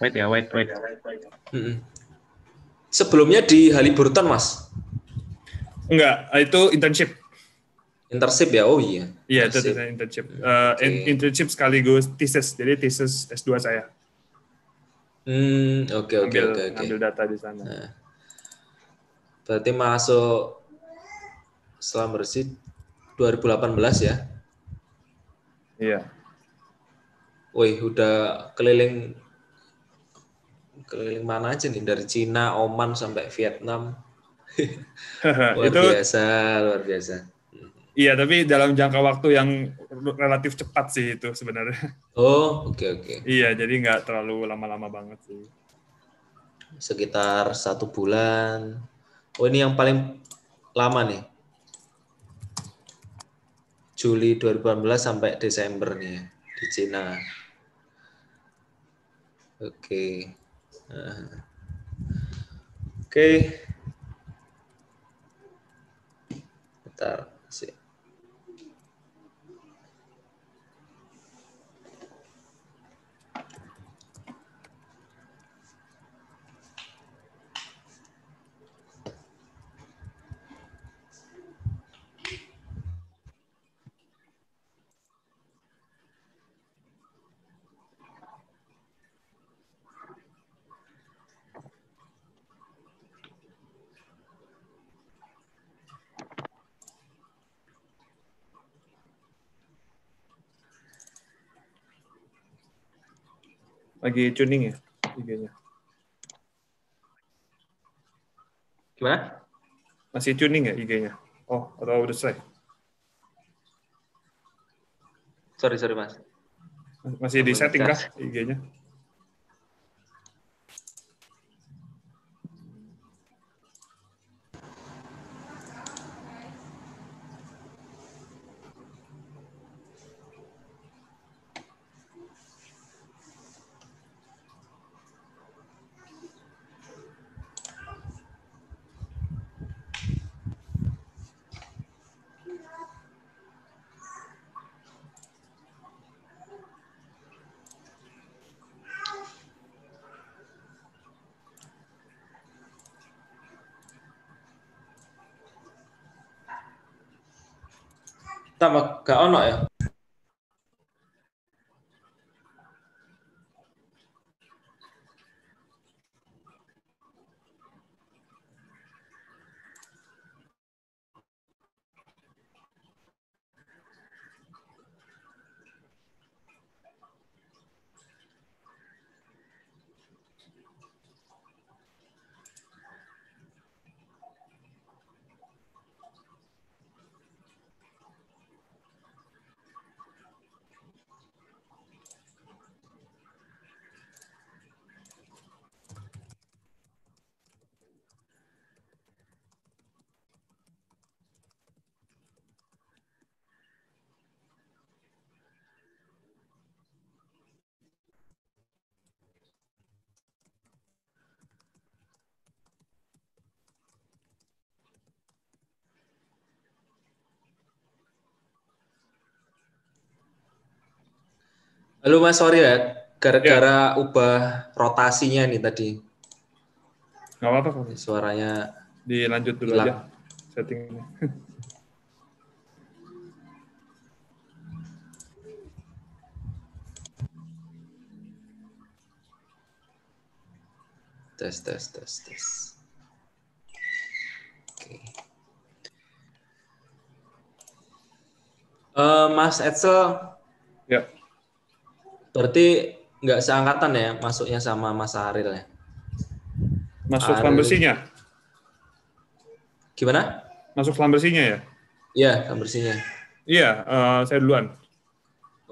White ya, White, White. Sebelumnya di Haliburton, Mas? Enggak, ah, itu internship. Internship ya, oh iya. Iya, itu internship. Uh, Internship sekaligus thesis, jadi thesis S2 saya. Hmm, oke oke oke. ambil data di sana. Nah. Berarti masuk selam bersih 2018 ya? Iya. Wih, udah keliling keliling mana aja nih dari Cina, Oman sampai Vietnam. luar itu, biasa, luar biasa. Iya, tapi dalam jangka waktu yang relatif cepat sih itu sebenarnya. Oh, oke okay, oke. Okay. Iya, jadi nggak terlalu lama-lama banget sih. Sekitar satu bulan. Oh, ini yang paling lama nih. Juli 2018 sampai Desember nih ya, di Cina. Oke. Okay. Oke. Okay. Bentar. lagi tuning ya IG-nya. Gimana? Masih tuning ya IG-nya? Oh, atau udah selesai? Sorry, sorry Mas. Masih di setting kah IG-nya? Halo Mas, sorry ya, gara-gara ya. ubah rotasinya nih tadi. Gak apa-apa. Suaranya dilanjut dulu hilang. aja settingnya. tes tes tes tes. Oke. Okay. Uh, eh, Mas Edsel. Ya. Berarti nggak seangkatan ya masuknya sama Mas Aril ya? Masuk selam Gimana? Masuk flambersinya ya? Iya, flambersinya. Iya, uh, saya duluan.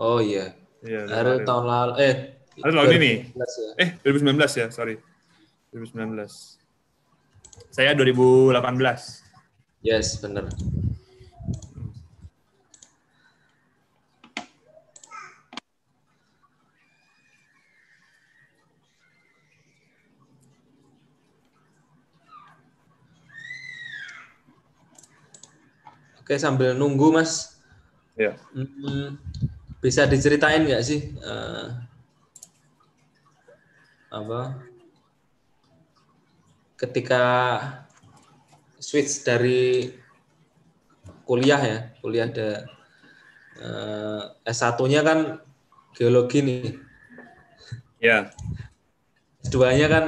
Oh iya. Iya, Aril, Aril. tahun lalu eh Aril tahun ini. Ya. Eh, 2019 ya, sorry. 2019. Saya 2018. Yes, benar. Oke, sambil nunggu Mas. Ya. Hmm, bisa diceritain nggak sih uh, apa ketika switch dari kuliah ya, kuliah ada uh, eh, S1-nya kan geologi nih. Ya. keduanya kan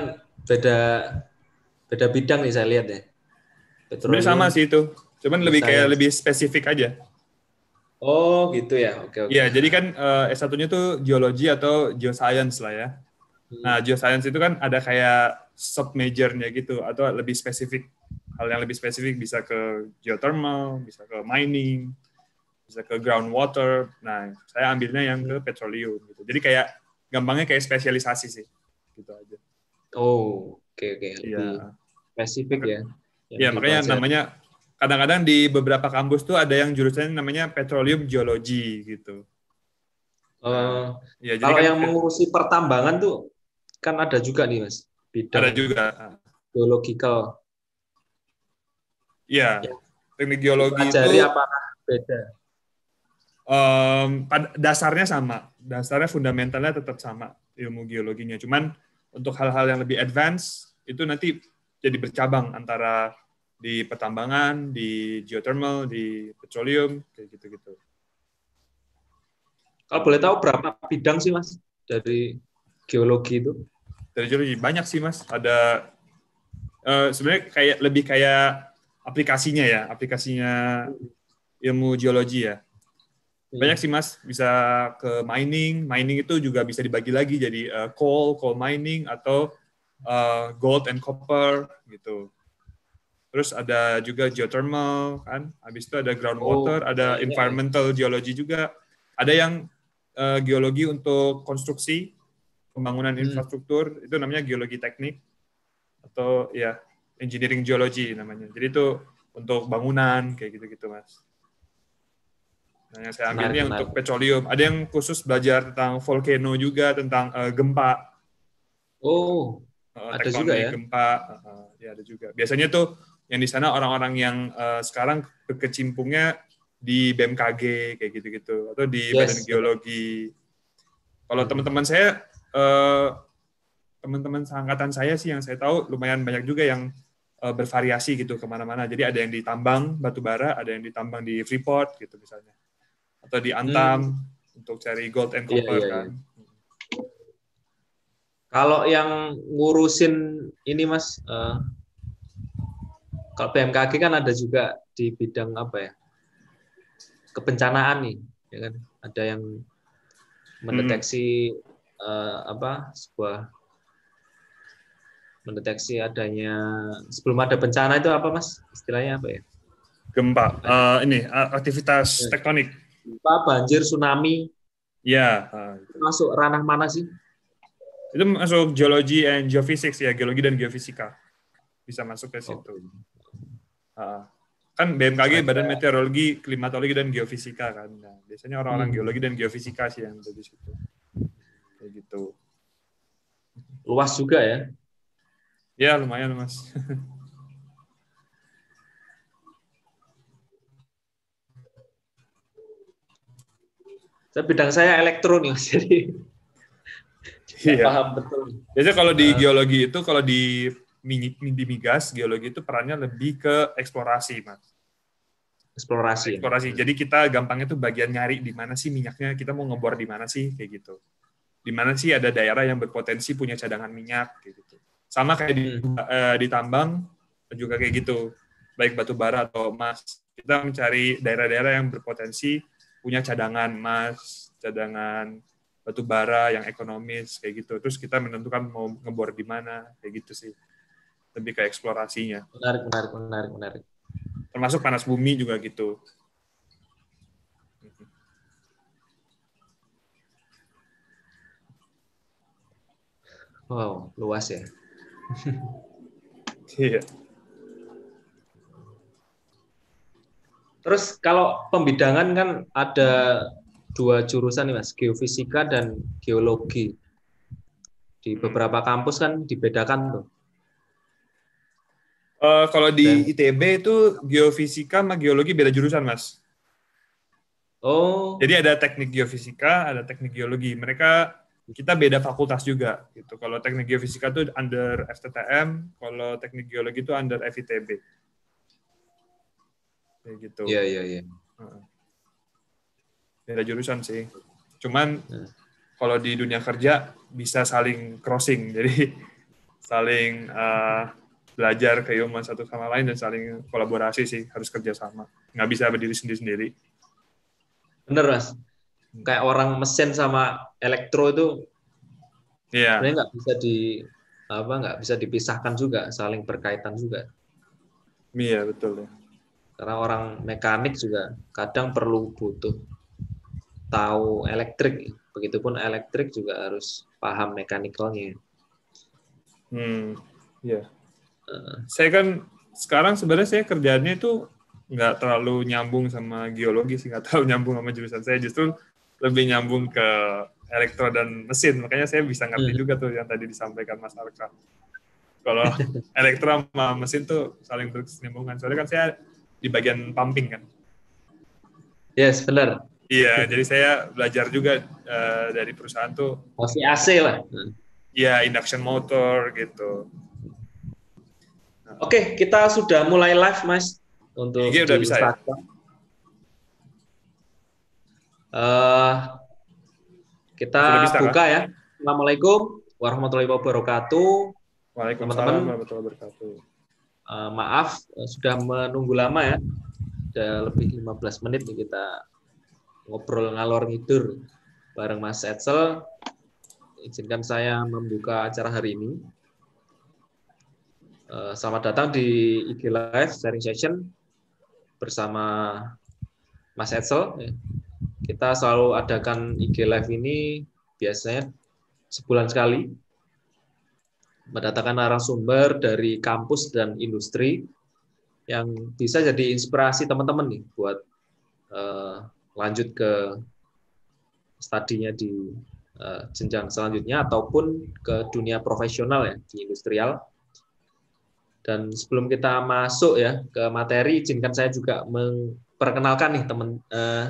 beda beda bidang nih saya lihat ya. Betul sama sih itu. Cuman lebih kayak ya. lebih spesifik aja. Oh gitu ya, oke oke. Okay. Iya, jadi kan uh, eh, S1-nya tuh geologi atau geoscience lah ya. Hmm. Nah, geoscience itu kan ada kayak sub majornya gitu atau lebih spesifik. Hal yang lebih spesifik bisa ke geothermal, bisa ke mining, bisa ke groundwater. Nah, saya ambilnya yang ke petroleum gitu. Jadi kayak gampangnya kayak spesialisasi sih. Gitu aja. Oh, oke okay, oke. Okay. Iya. Spesifik ya. Iya, makanya ya. namanya kadang-kadang di beberapa kampus tuh ada yang jurusannya namanya petroleum geologi gitu. Uh, ya, kalau kan, yang mengurusi pertambangan tuh kan ada juga nih mas bidang. Ada juga. Geological. Iya. Ya. Teknik geologi Pelajari itu. apakah beda? Um, dasarnya sama, dasarnya fundamentalnya tetap sama ilmu geologinya. Cuman untuk hal-hal yang lebih advance itu nanti jadi bercabang antara di pertambangan, di geothermal, di petroleum, kayak gitu-gitu. Kalau boleh tahu berapa bidang sih mas dari geologi itu? Dari geologi banyak sih mas. Ada uh, sebenarnya kayak lebih kayak aplikasinya ya, aplikasinya ilmu geologi ya. Hmm. Banyak sih mas, bisa ke mining. Mining itu juga bisa dibagi lagi jadi uh, coal, coal mining atau uh, gold and copper gitu terus ada juga geothermal kan habis itu ada groundwater oh, ada iya. iya. environmental geology juga ada yang uh, geologi untuk konstruksi pembangunan hmm. infrastruktur itu namanya geologi teknik atau ya engineering geology namanya jadi itu untuk bangunan kayak gitu-gitu mas nah, yang saya ambilnya untuk petroleum ada yang khusus belajar tentang volcano juga tentang uh, gempa oh uh, ada juga ya gempa uh, ya ada juga biasanya tuh yang di sana orang-orang yang uh, sekarang berkecimpungnya di BMKG kayak gitu-gitu atau di yes. Badan Geologi. Kalau hmm. teman-teman saya uh, teman-teman seangkatan saya sih yang saya tahu lumayan banyak juga yang uh, bervariasi gitu kemana-mana. Jadi ada yang di tambang batu bara, ada yang di tambang di Freeport gitu misalnya, atau di Antam hmm. untuk cari gold and copper yeah, yeah, kan. Yeah. Kalau yang ngurusin ini mas, uh, kalau BMKG kan ada juga di bidang apa ya? Kebencanaan nih, ya kan? Ada yang mendeteksi hmm. uh, apa sebuah mendeteksi adanya sebelum ada bencana itu apa mas istilahnya apa ya gempa uh, ini aktivitas ya. tektonik gempa banjir tsunami ya uh, masuk ranah mana sih itu masuk geologi and geofisik ya geologi dan geofisika bisa masuk ke situ oh. Ah, kan BMKG Badan Meteorologi, Klimatologi dan Geofisika kan. Nah, biasanya orang-orang hmm. geologi dan geofisika sih yang ada di situ. Kayak gitu. Luas juga ya? Ya lumayan mas. Tapi bidang saya ya, jadi iya. paham betul. Biasanya kalau di nah. geologi itu kalau di mini migas geologi itu perannya lebih ke eksplorasi mas eksplorasi eksplorasi jadi kita gampangnya tuh bagian nyari di mana sih minyaknya kita mau ngebor di mana sih kayak gitu di mana sih ada daerah yang berpotensi punya cadangan minyak kayak gitu sama kayak di, hmm. Eh, di tambang juga kayak gitu baik batu bara atau emas kita mencari daerah-daerah yang berpotensi punya cadangan emas cadangan batu bara yang ekonomis kayak gitu terus kita menentukan mau ngebor di mana kayak gitu sih lebih ke eksplorasinya. Menarik, menarik, menarik, menarik. Termasuk panas bumi juga gitu. Wow, luas ya. Iya. Terus kalau pembidangan kan ada dua jurusan nih mas, geofisika dan geologi. Di hmm. beberapa kampus kan dibedakan tuh Uh, kalau di Dan. ITB itu geofisika sama geologi beda jurusan, Mas. Oh. Jadi ada teknik geofisika, ada teknik geologi. Mereka kita beda fakultas juga gitu. Kalau teknik geofisika itu under FTTM, kalau teknik geologi itu under FITB. Kayak gitu. Iya, iya, iya. Beda jurusan sih. Cuman ya. kalau di dunia kerja bisa saling crossing. Jadi saling uh, belajar keilmuan satu sama lain dan saling kolaborasi sih harus kerjasama nggak bisa berdiri sendiri sendiri bener mas kayak orang mesin sama elektro itu yeah. Iya. nggak bisa di apa nggak bisa dipisahkan juga saling berkaitan juga iya yeah, betul ya karena orang mekanik juga kadang perlu butuh tahu elektrik begitupun elektrik juga harus paham mekanikalnya hmm ya yeah. Eh, saya kan sekarang sebenarnya saya kerjanya itu nggak terlalu nyambung sama geologi sih nggak tahu nyambung sama jurusan saya justru lebih nyambung ke elektro dan mesin makanya saya bisa ngerti iya. juga tuh yang tadi disampaikan Mas Arka kalau elektro sama mesin tuh saling berkesinambungan soalnya kan saya di bagian pumping kan yes benar iya jadi saya belajar juga uh, dari perusahaan tuh masih AC lah iya induction motor gitu Oke, kita sudah mulai live, Mas. Untuk IG udah bisa ya? Uh, kita bisa, buka kan? ya. Assalamualaikum warahmatullahi wabarakatuh. Waalaikumsalam Teman -teman, warahmatullahi wabarakatuh. Uh, maaf, eh, sudah menunggu lama ya. Sudah lebih 15 menit nih kita ngobrol ngalor ngidur bareng Mas Edsel. Izinkan saya membuka acara hari ini. Eh, selamat datang di IG Live Sharing Session bersama Mas Edsel. Kita selalu adakan IG Live ini biasanya sebulan sekali. Mendatangkan narasumber dari kampus dan industri yang bisa jadi inspirasi teman-teman nih buat eh, lanjut ke studinya di uh, jenjang selanjutnya ataupun ke dunia profesional ya di industrial dan sebelum kita masuk ya ke materi, izinkan saya juga memperkenalkan nih teman eh,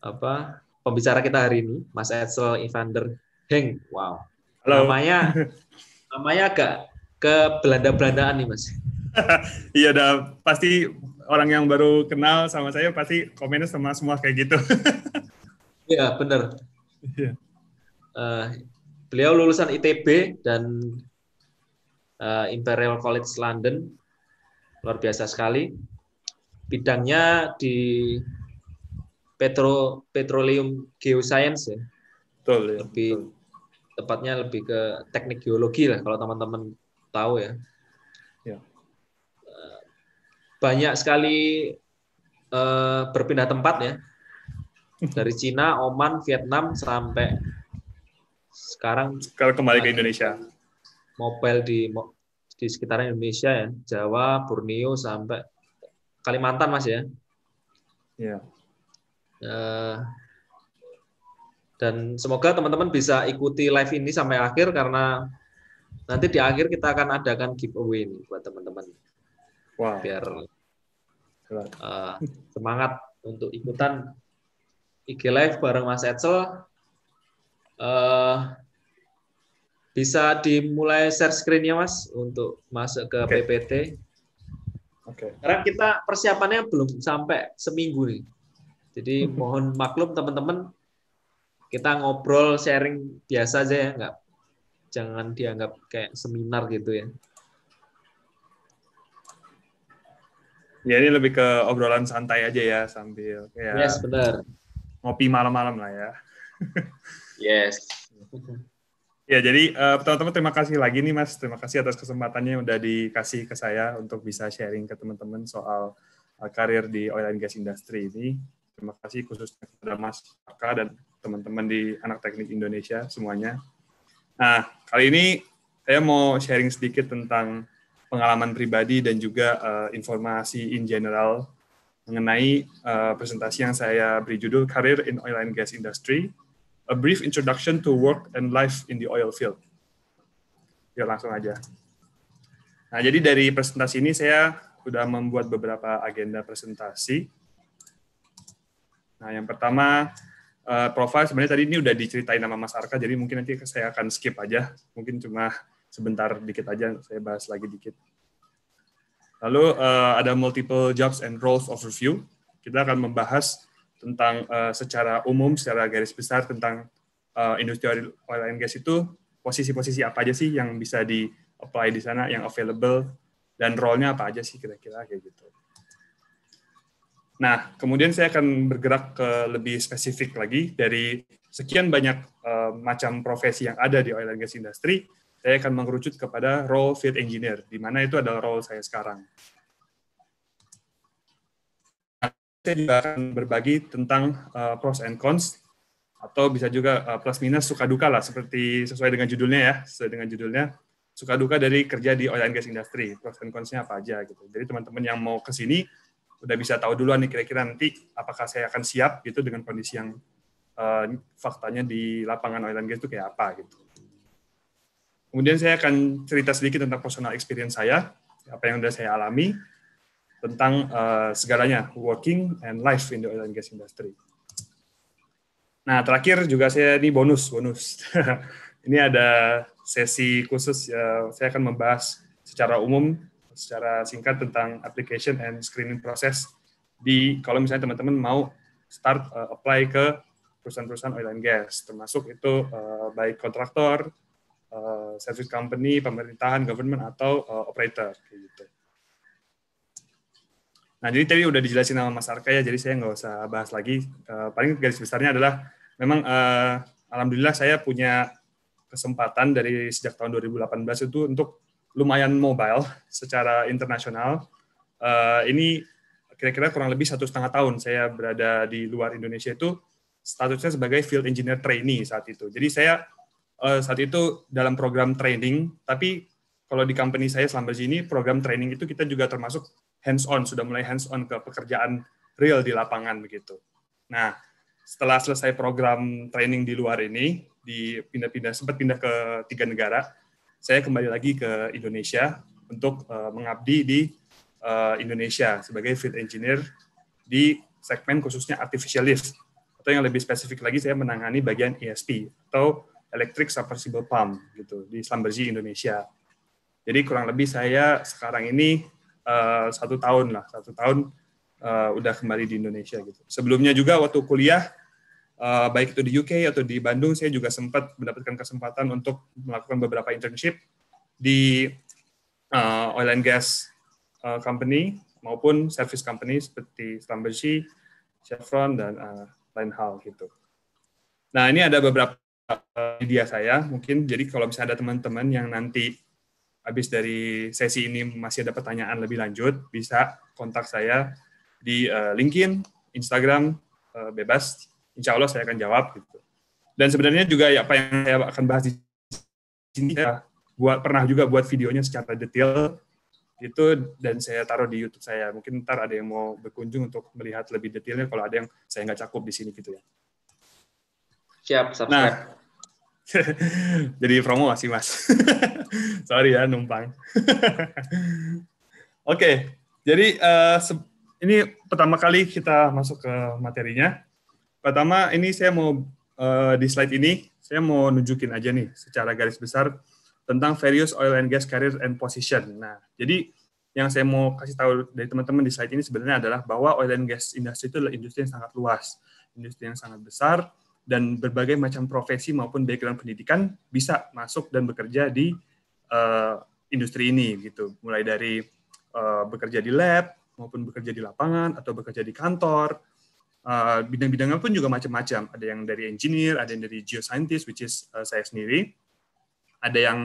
apa pembicara kita hari ini, Mas Edsel Evander Heng. Wow. Halo. Namanya namanya agak ke Belanda-Belandaan nih, Mas. iya, dah pasti orang yang baru kenal sama saya pasti komennya sama semua kayak gitu. Iya, benar. Iya. Uh, beliau lulusan ITB dan uh, Imperial College London. Luar biasa sekali. Bidangnya di petro petroleum geoscience ya. Betul, ya. Lebih betul. tepatnya lebih ke teknik geologi lah kalau teman-teman tahu ya. ya. Eh, banyak sekali uh, berpindah tempat ya. Dari Cina, Oman, Vietnam sampai sekarang sekarang kembali ke Indonesia mobile di di sekitaran Indonesia ya, Jawa, Borneo sampai Kalimantan Mas ya. Iya. Uh, dan semoga teman-teman bisa ikuti live ini sampai akhir karena nanti di akhir kita akan adakan giveaway ini buat teman-teman. Wow. Biar uh, semangat untuk ikutan IG live bareng Mas Edsel. Uh, eh, bisa dimulai share screen-nya, Mas, untuk masuk ke okay. PPT. Oke. Okay. Karena kita persiapannya belum sampai seminggu nih. Jadi hmm. mohon maklum teman-teman, kita ngobrol sharing biasa aja ya, nggak jangan dianggap kayak seminar gitu ya. Ya ini lebih ke obrolan santai aja ya sambil ya. Yes, benar. Ngopi malam-malam lah ya. yes. Ya, jadi teman eh, teman-teman terima kasih lagi nih Mas. Terima kasih atas kesempatannya yang udah dikasih ke saya untuk bisa sharing ke teman-teman soal uh, karir di oil and gas industry ini. Terima kasih khususnya kepada Mas Aka dan teman-teman di Anak Teknik Indonesia semuanya. Nah, kali ini saya mau sharing sedikit tentang pengalaman pribadi dan juga uh, informasi in general mengenai uh, presentasi yang saya beri judul Karir in Oil and Gas Industry – a brief introduction to work and life in the oil field. Ya langsung aja. Nah, jadi dari presentasi ini saya sudah membuat beberapa agenda presentasi. Nah, yang pertama uh, eh, profile sebenarnya tadi ini udah diceritain sama Mas Arka, jadi mungkin nanti saya akan skip aja. Mungkin cuma sebentar dikit aja, saya bahas lagi dikit. Lalu uh, ada multiple jobs and roles overview. Kita akan membahas tentang uh, secara umum, secara garis besar tentang uh, industri oil and gas itu posisi-posisi apa aja sih yang bisa di apply di sana, yang available dan role-nya apa aja sih kira-kira kayak gitu. Nah, kemudian saya akan bergerak ke lebih spesifik lagi dari sekian banyak uh, macam profesi yang ada di oil and gas industry, saya akan mengerucut kepada role field engineer, di mana itu adalah role saya sekarang. saya juga akan berbagi tentang uh, pros and cons atau bisa juga uh, plus minus suka duka lah seperti sesuai dengan judulnya ya sesuai dengan judulnya suka duka dari kerja di oil and gas industry pros and consnya apa aja gitu jadi teman-teman yang mau ke sini udah bisa tahu duluan nih kira-kira nanti apakah saya akan siap gitu dengan kondisi yang uh, faktanya di lapangan oil and gas itu kayak apa gitu kemudian saya akan cerita sedikit tentang personal experience saya apa yang udah saya alami tentang uh, segalanya working and life in the oil and gas industry. Nah terakhir juga saya ini bonus bonus. ini ada sesi khusus uh, saya akan membahas secara umum secara singkat tentang application and screening process di kalau misalnya teman-teman mau start uh, apply ke perusahaan-perusahaan oil and gas termasuk itu uh, baik kontraktor, uh, service company, pemerintahan, government atau uh, operator kayak gitu. Nah, jadi tadi udah dijelasin sama Mas Arka ya, jadi saya nggak usah bahas lagi. Uh, paling garis besarnya adalah memang uh, alhamdulillah saya punya kesempatan dari sejak tahun 2018 itu untuk lumayan mobile secara internasional. Uh, ini kira-kira kurang lebih satu setengah tahun saya berada di luar Indonesia itu statusnya sebagai field engineer trainee saat itu. Jadi saya uh, saat itu dalam program training, tapi kalau di company saya selama ini program training itu kita juga termasuk hands on, sudah mulai hands on ke pekerjaan real di lapangan begitu. Nah, setelah selesai program training di luar ini, di pindah-pindah sempat pindah ke tiga negara, saya kembali lagi ke Indonesia untuk uh, mengabdi di uh, Indonesia sebagai field engineer di segmen khususnya artificial lift atau yang lebih spesifik lagi saya menangani bagian ESP atau electric submersible pump gitu di Slumberjee Indonesia. Jadi kurang lebih saya sekarang ini Eh, satu tahun lah, satu tahun uh, udah kembali di Indonesia gitu. Sebelumnya juga waktu kuliah uh, baik itu di UK atau di Bandung saya juga sempat mendapatkan kesempatan untuk melakukan beberapa internship di uh, oil and gas uh, company maupun service company seperti Schlumberger, Chevron dan uh, lain hal gitu. Nah, ini ada beberapa media saya mungkin jadi kalau bisa ada teman-teman yang nanti habis dari sesi ini masih ada pertanyaan lebih lanjut, bisa kontak saya di uh, LinkedIn, Instagram, uh, bebas. Insya Allah saya akan jawab. Gitu. Dan sebenarnya juga ya apa yang saya akan bahas di sini, saya buat pernah juga buat videonya secara detail itu dan saya taruh di YouTube saya. Mungkin ntar ada yang mau berkunjung untuk melihat lebih detailnya kalau ada yang saya nggak cakup di sini gitu ya. Siap, subscribe. Nah, Jadi promo masih mas. Sorry ya numpang. Oke, okay, jadi uh, ini pertama kali kita masuk ke materinya. Pertama ini saya mau uh, di slide ini saya mau nunjukin aja nih secara garis besar tentang various oil and gas career and position. Nah, jadi yang saya mau kasih tahu dari teman-teman di slide ini sebenarnya adalah bahwa oil and gas industry itu adalah industri yang sangat luas, industri yang sangat besar, dan berbagai macam profesi maupun background pendidikan bisa masuk dan bekerja di uh, industri ini gitu mulai dari uh, bekerja di lab maupun bekerja di lapangan atau bekerja di kantor uh, bidang-bidangnya pun juga macam-macam ada yang dari engineer ada yang dari geoscientist which is uh, saya sendiri ada yang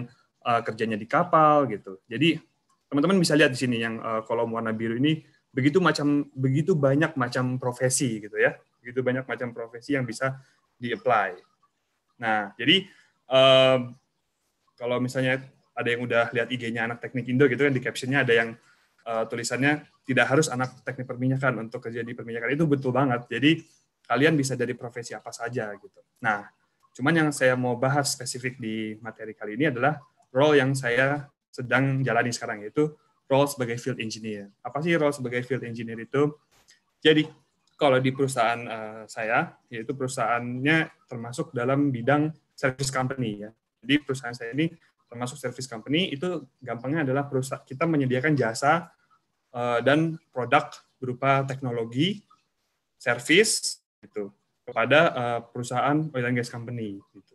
uh, kerjanya di kapal gitu jadi teman-teman bisa lihat di sini yang uh, kolom warna biru ini begitu macam begitu banyak macam profesi gitu ya begitu banyak macam profesi yang bisa di-apply. Nah, jadi um, kalau misalnya ada yang udah lihat IG-nya anak teknik Indo gitu kan di captionnya ada yang uh, tulisannya tidak harus anak teknik perminyakan untuk kerja di perminyakan itu betul banget. Jadi kalian bisa dari profesi apa saja gitu. Nah, cuman yang saya mau bahas spesifik di materi kali ini adalah role yang saya sedang jalani sekarang yaitu role sebagai field engineer. Apa sih role sebagai field engineer itu? Jadi kalau di perusahaan uh, saya, yaitu perusahaannya termasuk dalam bidang service company ya. Jadi perusahaan saya ini termasuk service company itu gampangnya adalah perusahaan kita menyediakan jasa uh, dan produk berupa teknologi, service itu kepada uh, perusahaan oil and gas company gitu.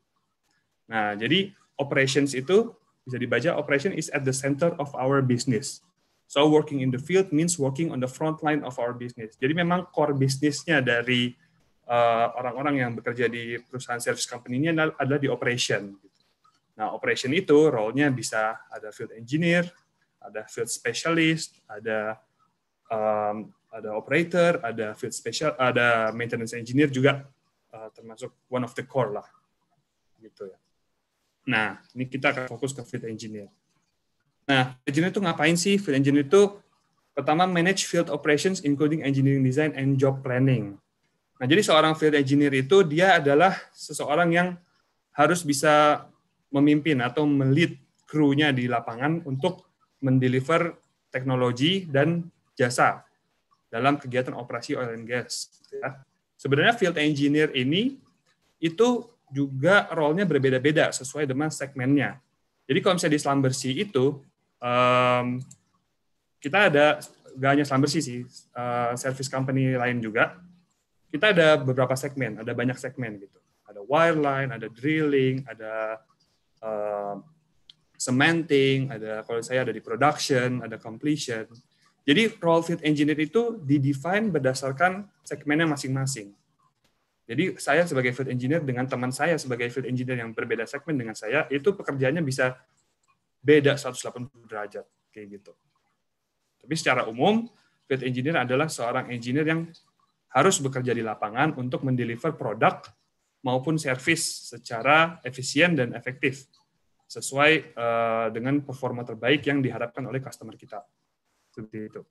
Nah, jadi operations itu bisa dibaca operation is at the center of our business. So working in the field means working on the front line of our business. Jadi memang core bisnisnya dari uh, orang-orang uh, yang bekerja di perusahaan service company-nya adalah di operation. Gitu. Nah, operation itu role-nya bisa ada field engineer, ada field specialist, ada um, ada operator, ada field special, ada maintenance engineer juga uh, termasuk one of the core lah, gitu ya. Nah, ini kita akan fokus ke field engineer. Nah, engineer itu ngapain sih? Field engineer itu pertama manage field operations including engineering design and job planning. Nah, jadi seorang field engineer itu dia adalah seseorang yang harus bisa memimpin atau melead krunya di lapangan untuk mendeliver teknologi dan jasa dalam kegiatan operasi oil and gas. Ya. Sebenarnya field engineer ini itu juga role-nya berbeda-beda sesuai dengan segmennya. Jadi kalau misalnya di slumber Slumbersea itu, um, kita ada gak hanya Slam sih, uh, service company lain juga. Kita ada beberapa segmen, ada banyak segmen gitu. Ada wireline, ada drilling, ada uh, eh, cementing, ada kalau saya ada di production, ada completion. Jadi role field engineer itu didefine berdasarkan segmennya masing-masing. Jadi saya sebagai field engineer dengan teman saya sebagai field engineer yang berbeda segmen dengan saya, itu pekerjaannya bisa beda 180 derajat kayak gitu. Tapi secara umum field engineer adalah seorang engineer yang harus bekerja di lapangan untuk mendeliver produk maupun service secara efisien dan efektif sesuai uh, dengan performa terbaik yang diharapkan oleh customer kita. Seperti itu.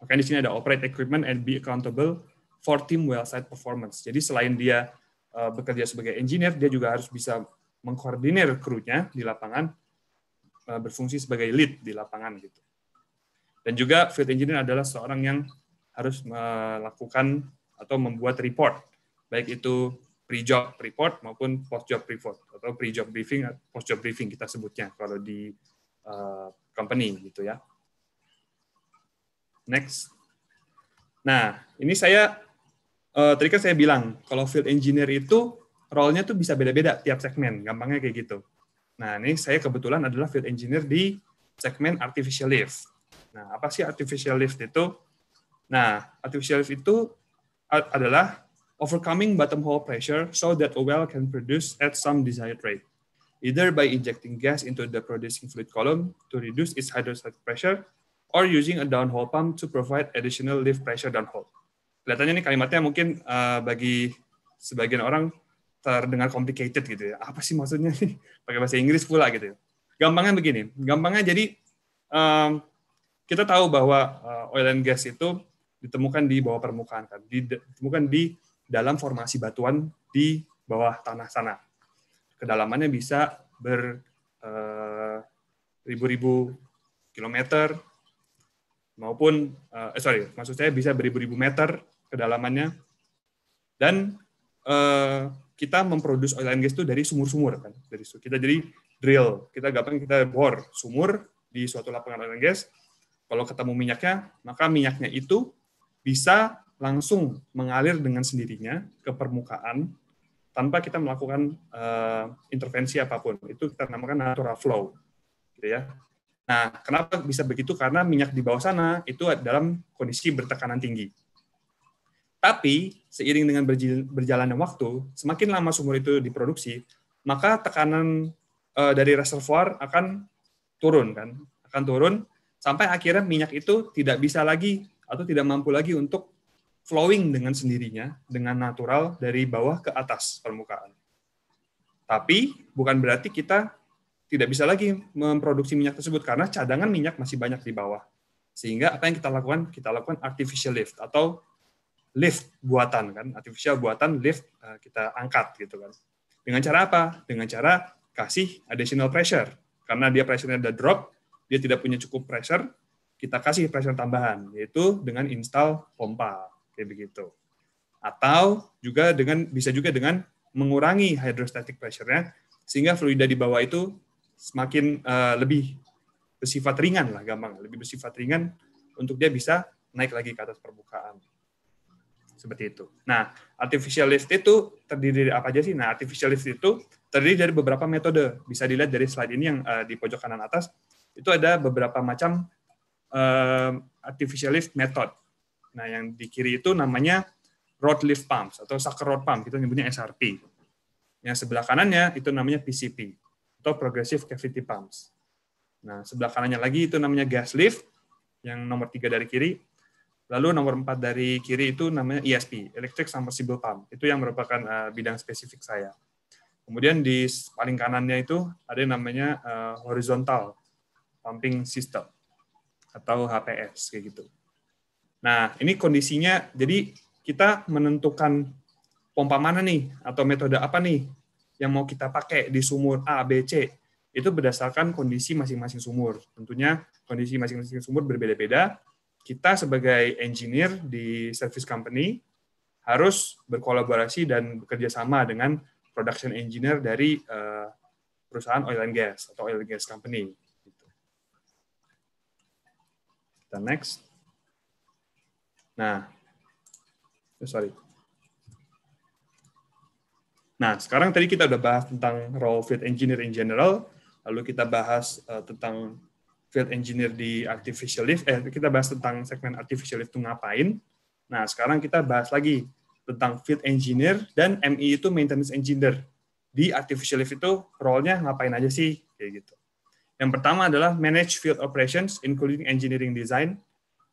Oke, di sini ada operate equipment and be accountable for team well site performance. Jadi selain dia uh, bekerja sebagai engineer, dia juga harus bisa mengkoordinir krunya di lapangan Eh, berfungsi sebagai lead di lapangan gitu. Dan juga field engineer adalah seorang yang harus melakukan atau membuat report, baik itu pre-job report maupun post-job report atau pre-job briefing, post-job briefing kita sebutnya kalau di uh, company gitu ya. Next. Nah, ini saya uh, tadi kan saya bilang kalau field engineer itu role-nya tuh bisa beda-beda tiap segmen, gampangnya kayak gitu. Nah, ini saya kebetulan adalah field engineer di segmen artificial lift. Nah, apa sih artificial lift itu? Nah, artificial lift itu adalah overcoming bottom hole pressure so that a well can produce at some desired rate, either by injecting gas into the producing fluid column to reduce its hydrostatic pressure or using a downhole pump to provide additional lift pressure downhole. Kelihatannya ini kalimatnya mungkin uh, bagi sebagian orang terdengar complicated gitu ya. Apa sih maksudnya nih? Pakai bahasa Inggris pula gitu. Ya. Gampangnya begini, gampangnya jadi um, kita tahu bahwa uh, oil and gas itu ditemukan di bawah permukaan kan, ditemukan di dalam formasi batuan di bawah tanah sana. Kedalamannya bisa ber uh, ribu-ribu kilometer maupun uh, eh, sorry maksud saya bisa beribu-ribu meter kedalamannya dan uh, kita memproduksi oil and gas itu dari sumur-sumur kan dari kita jadi drill kita gampang kita bor sumur di suatu lapangan oil and gas kalau ketemu minyaknya maka minyaknya itu bisa langsung mengalir dengan sendirinya ke permukaan tanpa kita melakukan uh, intervensi apapun itu kita namakan natural flow gitu ya nah kenapa bisa begitu karena minyak di bawah sana itu dalam kondisi bertekanan tinggi tapi seiring dengan berjalannya waktu, semakin lama sumur itu diproduksi, maka tekanan uh, dari reservoir akan turun kan, akan turun sampai akhirnya minyak itu tidak bisa lagi atau tidak mampu lagi untuk flowing dengan sendirinya dengan natural dari bawah ke atas permukaan. Tapi bukan berarti kita tidak bisa lagi memproduksi minyak tersebut karena cadangan minyak masih banyak di bawah. Sehingga apa yang kita lakukan? Kita lakukan artificial lift atau lift buatan kan, artificial buatan lift eh, kita angkat gitu kan. Dengan cara apa? Dengan cara kasih additional pressure. Karena dia pressure-nya udah drop, dia tidak punya cukup pressure, kita kasih pressure tambahan, yaitu dengan install pompa, kayak begitu. Atau juga dengan bisa juga dengan mengurangi hydrostatic pressure-nya, sehingga fluida di bawah itu semakin uh, lebih bersifat ringan lah, gampang, lebih bersifat ringan untuk dia bisa naik lagi ke atas permukaan seperti itu. Nah, artificial lift itu terdiri dari apa aja sih? Nah, artificial lift itu terdiri dari beberapa metode. Bisa dilihat dari slide ini yang uh, di pojok kanan atas, itu ada beberapa macam uh, eh, artificial lift method. Nah, yang di kiri itu namanya rod lift pumps atau sucker rod pump, kita nyebutnya SRP. Yang sebelah kanannya itu namanya PCP atau progressive cavity pumps. Nah, sebelah kanannya lagi itu namanya gas lift yang nomor tiga dari kiri Lalu nomor empat dari kiri itu namanya ESP, Electric Submersible Pump. Itu yang merupakan uh, bidang spesifik saya. Kemudian di paling kanannya itu ada yang namanya uh, horizontal pumping system atau HPS kayak gitu. Nah, ini kondisinya jadi kita menentukan pompa mana nih atau metode apa nih yang mau kita pakai di sumur A, B, C. Itu berdasarkan kondisi masing-masing sumur. Tentunya kondisi masing-masing sumur berbeda-beda kita sebagai engineer di service company harus berkolaborasi dan bekerja sama dengan production engineer dari uh, perusahaan oil and gas atau oil and gas company. Kita next. Nah, eh, sorry. Nah, sekarang tadi kita udah bahas tentang role field engineer in general, lalu kita bahas uh, tentang field engineer di artificial lift. Eh, kita bahas tentang segmen artificial lift itu ngapain. Nah, sekarang kita bahas lagi tentang field engineer dan MI itu maintenance engineer. Di artificial lift itu role-nya ngapain aja sih? Kayak gitu. Yang pertama adalah manage field operations including engineering design,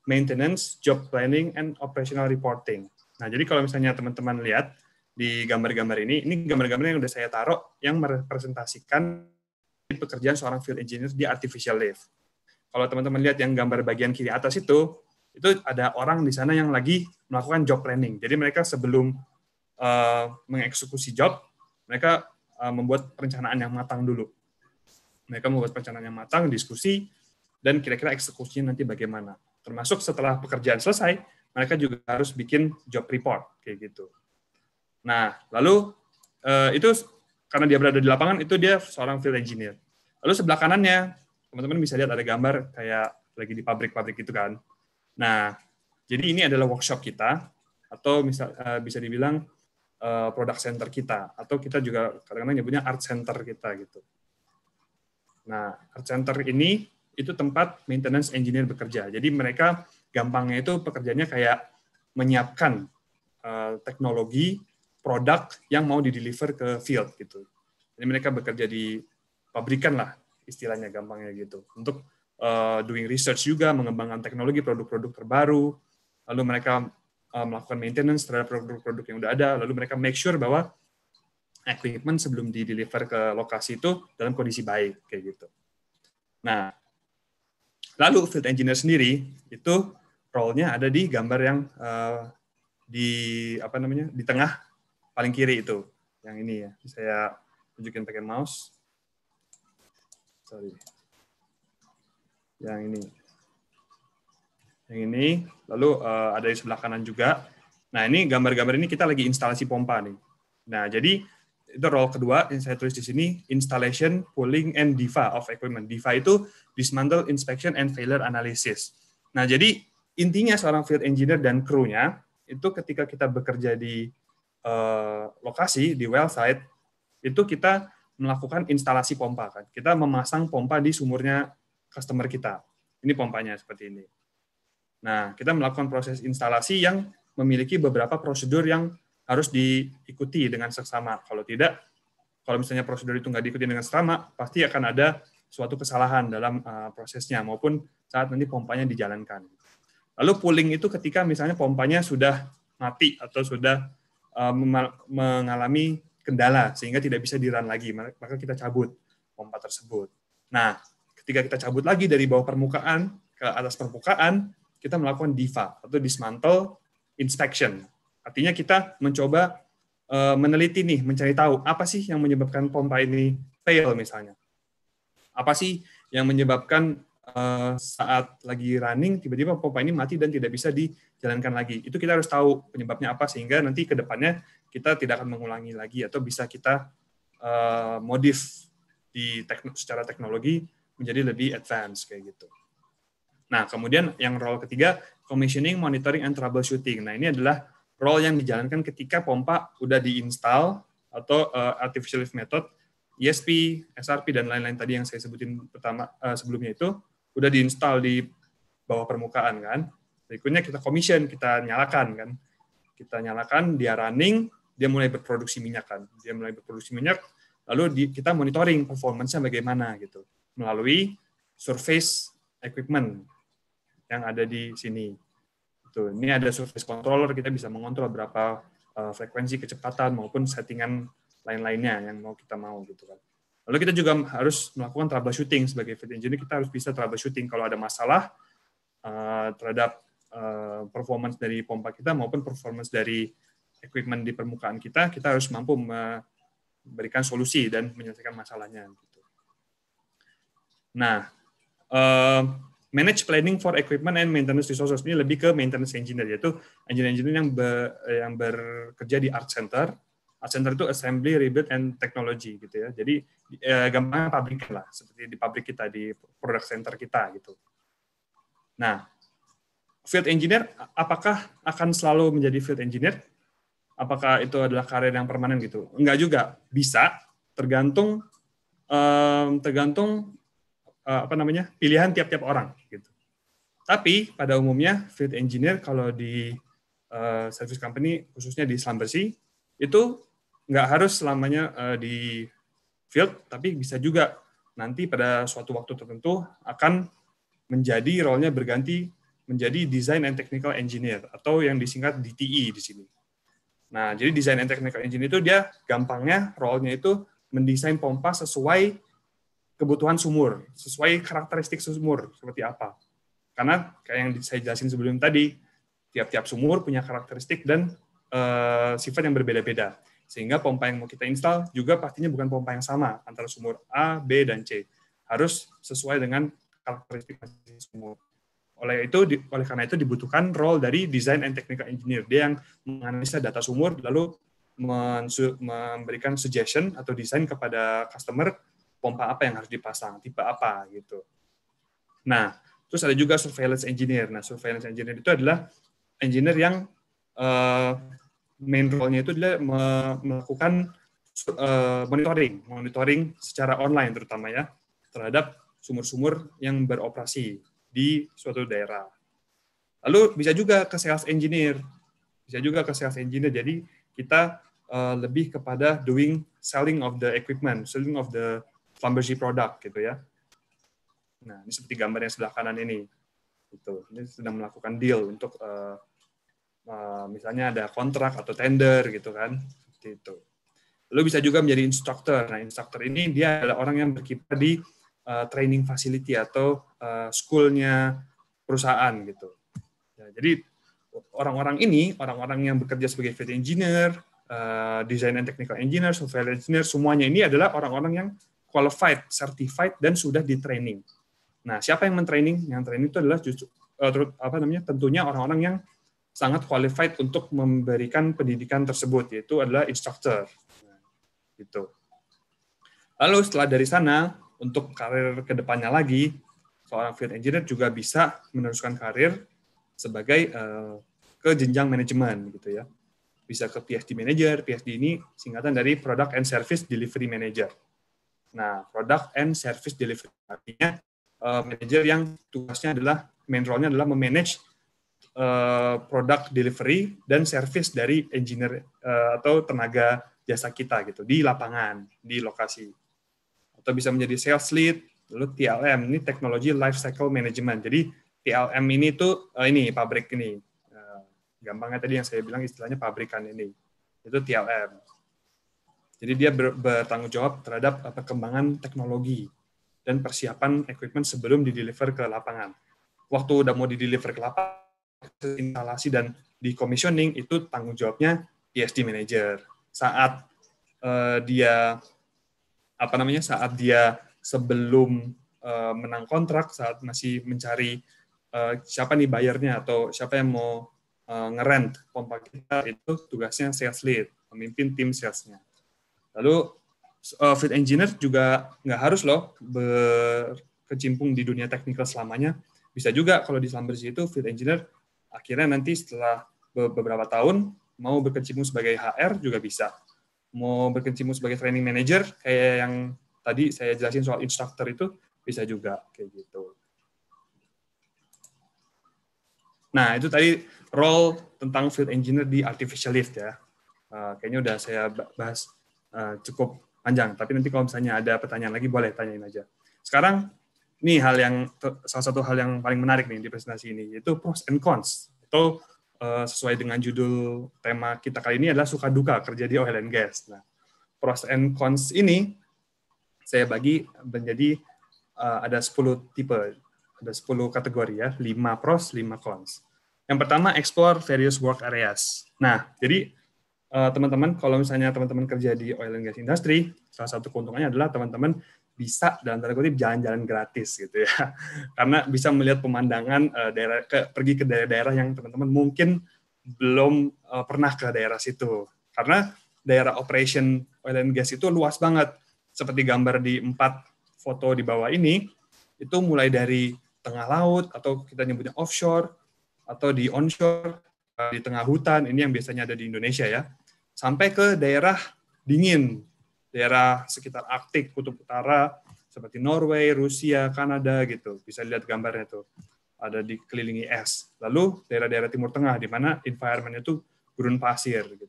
maintenance, job planning, and operational reporting. Nah, jadi kalau misalnya teman-teman lihat di gambar-gambar ini, ini gambar-gambar yang udah saya taruh yang merepresentasikan pekerjaan seorang field engineer di artificial lift. Kalau teman-teman lihat yang gambar bagian kiri atas itu, itu ada orang di sana yang lagi melakukan job planning. Jadi mereka sebelum uh, mengeksekusi job, mereka uh, membuat perencanaan yang matang dulu. Mereka membuat perencanaan yang matang, diskusi, dan kira-kira eksekusinya nanti bagaimana. Termasuk setelah pekerjaan selesai, mereka juga harus bikin job report kayak gitu. Nah, lalu uh, itu karena dia berada di lapangan itu dia seorang field engineer. Lalu sebelah kanannya teman-teman bisa lihat ada gambar kayak lagi di pabrik-pabrik itu kan. Nah, jadi ini adalah workshop kita atau misal, eh, bisa dibilang uh, product center kita atau kita juga kadang-kadang nyebutnya art center kita gitu. Nah, art center ini itu tempat maintenance engineer bekerja. Jadi mereka gampangnya itu pekerjaannya kayak menyiapkan uh, teknologi produk yang mau di deliver ke field gitu. Jadi mereka bekerja di pabrikan lah istilahnya gampangnya gitu untuk uh, doing research juga mengembangkan teknologi produk-produk terbaru lalu mereka uh, melakukan maintenance terhadap produk-produk yang udah ada lalu mereka make sure bahwa equipment sebelum di deliver ke lokasi itu dalam kondisi baik kayak gitu nah lalu field engineer sendiri itu role-nya ada di gambar yang uh, di apa namanya di tengah paling kiri itu yang ini ya saya tunjukin pakai mouse sorry yang ini yang ini lalu uh, ada di sebelah kanan juga nah ini gambar-gambar ini kita lagi instalasi pompa nih nah jadi itu role kedua yang saya tulis di sini installation pulling and diva of equipment diva itu dismantle inspection and failure analysis nah jadi intinya seorang field engineer dan krunya itu ketika kita bekerja di uh, lokasi di well site itu kita melakukan instalasi pompa kan. Kita memasang pompa di sumurnya customer kita. Ini pompanya seperti ini. Nah, kita melakukan proses instalasi yang memiliki beberapa prosedur yang harus diikuti dengan seksama. Kalau tidak, kalau misalnya prosedur itu nggak diikuti dengan seksama, pasti akan ada suatu kesalahan dalam eh, prosesnya maupun saat nanti pompanya dijalankan. Lalu pooling itu ketika misalnya pompanya sudah mati atau sudah eh, mengalami kendala sehingga tidak bisa diran lagi maka kita cabut pompa tersebut nah ketika kita cabut lagi dari bawah permukaan ke atas permukaan kita melakukan diva atau dismantle inspection artinya kita mencoba uh, meneliti nih mencari tahu apa sih yang menyebabkan pompa ini fail misalnya apa sih yang menyebabkan eh, saat lagi running tiba-tiba pompa ini mati dan tidak bisa dijalankan lagi. Itu kita harus tahu penyebabnya apa sehingga nanti ke depannya kita tidak akan mengulangi lagi atau bisa kita uh, modif di tekno, secara teknologi menjadi lebih advance kayak gitu. Nah, kemudian yang role ketiga commissioning, monitoring and troubleshooting. Nah, ini adalah role yang dijalankan ketika pompa udah diinstal atau uh, artificial lift method ESP, SRP dan lain-lain tadi yang saya sebutin pertama uh, sebelumnya itu udah diinstal di bawah permukaan kan. Berikutnya kita commission, kita nyalakan kan. Kita nyalakan, dia running, dia mulai berproduksi minyak kan dia mulai berproduksi minyak lalu di, kita monitoring performancenya bagaimana gitu melalui surface equipment yang ada di sini Tuh, gitu. ini ada surface controller kita bisa mengontrol berapa uh, frekuensi kecepatan maupun settingan lain-lainnya yang mau kita mau gitu kan lalu kita juga harus melakukan troubleshooting sebagai fit engineer kita harus bisa troubleshooting kalau ada masalah uh, terhadap uh, performance dari pompa kita maupun performance dari equipment di permukaan kita, kita harus mampu memberikan solusi dan menyelesaikan masalahnya. Gitu. Nah, uh, manage planning for equipment and maintenance resources ini lebih ke maintenance engineer, yaitu engineer-engineer yang, be, yang bekerja di art center. Art center itu assembly, rebuild, and technology gitu ya. Jadi gampang eh, gampangnya pabrik lah, seperti di pabrik kita, di product center kita gitu. Nah, field engineer apakah akan selalu menjadi field engineer? apakah itu adalah karir yang permanen gitu? Enggak juga, bisa tergantung um, tergantung uh, apa namanya pilihan tiap-tiap orang gitu. Tapi pada umumnya field engineer kalau di uh, service company khususnya di slambersi itu nggak harus selamanya uh, di field, tapi bisa juga nanti pada suatu waktu tertentu akan menjadi role-nya berganti menjadi design and technical engineer atau yang disingkat DTE di sini. Nah, jadi desain and technical engine itu dia gampangnya role-nya itu mendesain pompa sesuai kebutuhan sumur, sesuai karakteristik sumur seperti apa. Karena kayak yang saya jelasin sebelum tadi, tiap-tiap sumur punya karakteristik dan e, sifat yang berbeda-beda. Sehingga pompa yang mau kita install juga pastinya bukan pompa yang sama antara sumur A, B, dan C. Harus sesuai dengan karakteristik sumur. Oleh itu, di, oleh karena itu dibutuhkan role dari design and technical engineer. Dia yang menganalisa data sumur lalu memberikan suggestion atau desain kepada customer pompa apa yang harus dipasang, tipe apa gitu. Nah, terus ada juga surveillance engineer. Nah, surveillance engineer itu adalah engineer yang uh, main role-nya itu adalah melakukan uh, monitoring, monitoring secara online terutama ya terhadap sumur-sumur yang beroperasi di suatu daerah. Lalu bisa juga ke sales engineer, bisa juga ke sales engineer. Jadi kita uh, lebih kepada doing selling of the equipment, selling of the plumbersy product gitu ya. Nah ini seperti gambar yang sebelah kanan ini. Itu ini sedang melakukan deal untuk uh, uh, misalnya ada kontrak atau tender gitu kan, seperti itu. Lalu bisa juga menjadi instructor. Nah instructor ini dia adalah orang yang berkiprah di Eh, training facility atau eh, schoolnya perusahaan gitu. Ya, jadi orang-orang ini, orang-orang yang bekerja sebagai field engineer, desainer, eh, design and technical engineer, software engineer, semuanya ini adalah orang-orang yang qualified, certified, dan sudah di training. Nah, siapa yang mentraining? Yang training itu adalah justru apa namanya? Tentunya orang-orang yang sangat qualified untuk memberikan pendidikan tersebut yaitu adalah instructor nah, gitu lalu setelah dari sana untuk karir kedepannya lagi, seorang field engineer juga bisa meneruskan karir sebagai uh, ke jenjang manajemen gitu ya. Bisa ke PhD manager, PhD ini singkatan dari product and service delivery manager. Nah, product and service delivery artinya uh, manager yang tugasnya adalah main role-nya adalah memanage uh, product delivery dan service dari engineer uh, atau tenaga jasa kita gitu di lapangan, di lokasi atau bisa menjadi sales lead, lalu TLM ini teknologi life cycle management. Jadi TLM ini tuh uh, ini pabrik ini. Eh, gampangnya tadi yang saya bilang istilahnya pabrikan ini. Itu TLM. Jadi dia bertanggung jawab terhadap eh, perkembangan teknologi dan persiapan equipment sebelum dideliver ke lapangan. Waktu udah mau dideliver ke lapangan, instalasi dan di commissioning itu tanggung jawabnya PSD manager. Saat uh, dia apa namanya saat dia sebelum uh, menang kontrak saat masih mencari uh, siapa nih bayarnya atau siapa yang mau uh, ngerent pompa kita itu tugasnya sales lead memimpin tim salesnya lalu uh, field engineer juga nggak harus loh berkecimpung di dunia teknikal selamanya bisa juga kalau di Slumberj itu field engineer akhirnya nanti setelah beberapa tahun mau berkecimpung sebagai HR juga bisa mau berkecimpung sebagai training manager kayak yang tadi saya jelasin soal instructor itu bisa juga kayak gitu. Nah itu tadi role tentang field engineer di artificial lift ya. Uh, kayaknya udah saya bahas uh, cukup panjang. Tapi nanti kalau misalnya ada pertanyaan lagi boleh tanyain aja. Sekarang ini hal yang salah satu hal yang paling menarik nih di presentasi ini yaitu pros and cons atau Eh, sesuai dengan judul tema kita kali ini adalah suka duka kerja di oil and gas. Nah, pros and cons ini saya bagi menjadi uh, ada 10 tipe, ada 10 kategori ya, 5 pros, 5 cons. Yang pertama explore various work areas. Nah, jadi eh, teman-teman uh, teman -teman, kalau misalnya teman-teman kerja di oil and gas industry, salah satu keuntungannya adalah teman-teman bisa dalam tanda kutip jalan-jalan gratis gitu ya karena bisa melihat pemandangan uh, daerah ke, pergi ke daerah-daerah yang teman-teman mungkin belum uh, pernah ke daerah situ karena daerah operation oil and gas itu luas banget seperti gambar di empat foto di bawah ini itu mulai dari tengah laut atau kita nyebutnya offshore atau di onshore eh, di tengah hutan ini yang biasanya ada di Indonesia ya sampai ke daerah dingin daerah sekitar Arktik, Kutub Utara, seperti Norway, Rusia, Kanada gitu. Bisa lihat gambarnya itu. Ada dikelilingi es. Lalu daerah-daerah Timur Tengah di mana environment itu gurun pasir gitu.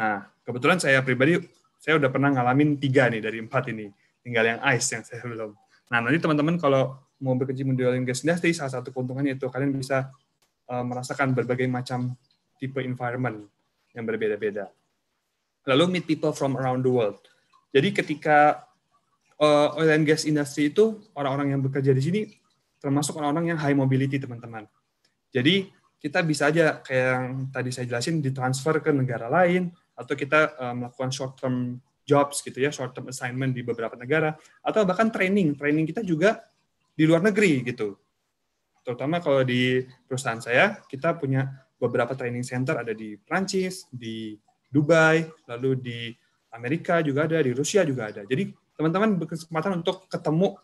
Nah, kebetulan saya pribadi saya udah pernah ngalamin tiga nih dari empat ini. Tinggal yang ice yang saya belum. Nah, nanti teman-teman kalau mau berkecimpung di oil and gas salah satu keuntungannya itu kalian bisa uh, merasakan berbagai macam tipe environment yang berbeda-beda lalu meet people from around the world. Jadi ketika uh, oil and gas industry itu orang-orang yang bekerja di sini termasuk orang-orang yang high mobility teman-teman. Jadi kita bisa aja kayak yang tadi saya jelasin ditransfer ke negara lain atau kita uh, melakukan short term jobs gitu ya, short term assignment di beberapa negara atau bahkan training, training kita juga di luar negeri gitu. Terutama kalau di perusahaan saya, kita punya beberapa training center ada di Prancis, di Dubai, lalu di Amerika juga ada, di Rusia juga ada. Jadi teman-teman berkesempatan untuk ketemu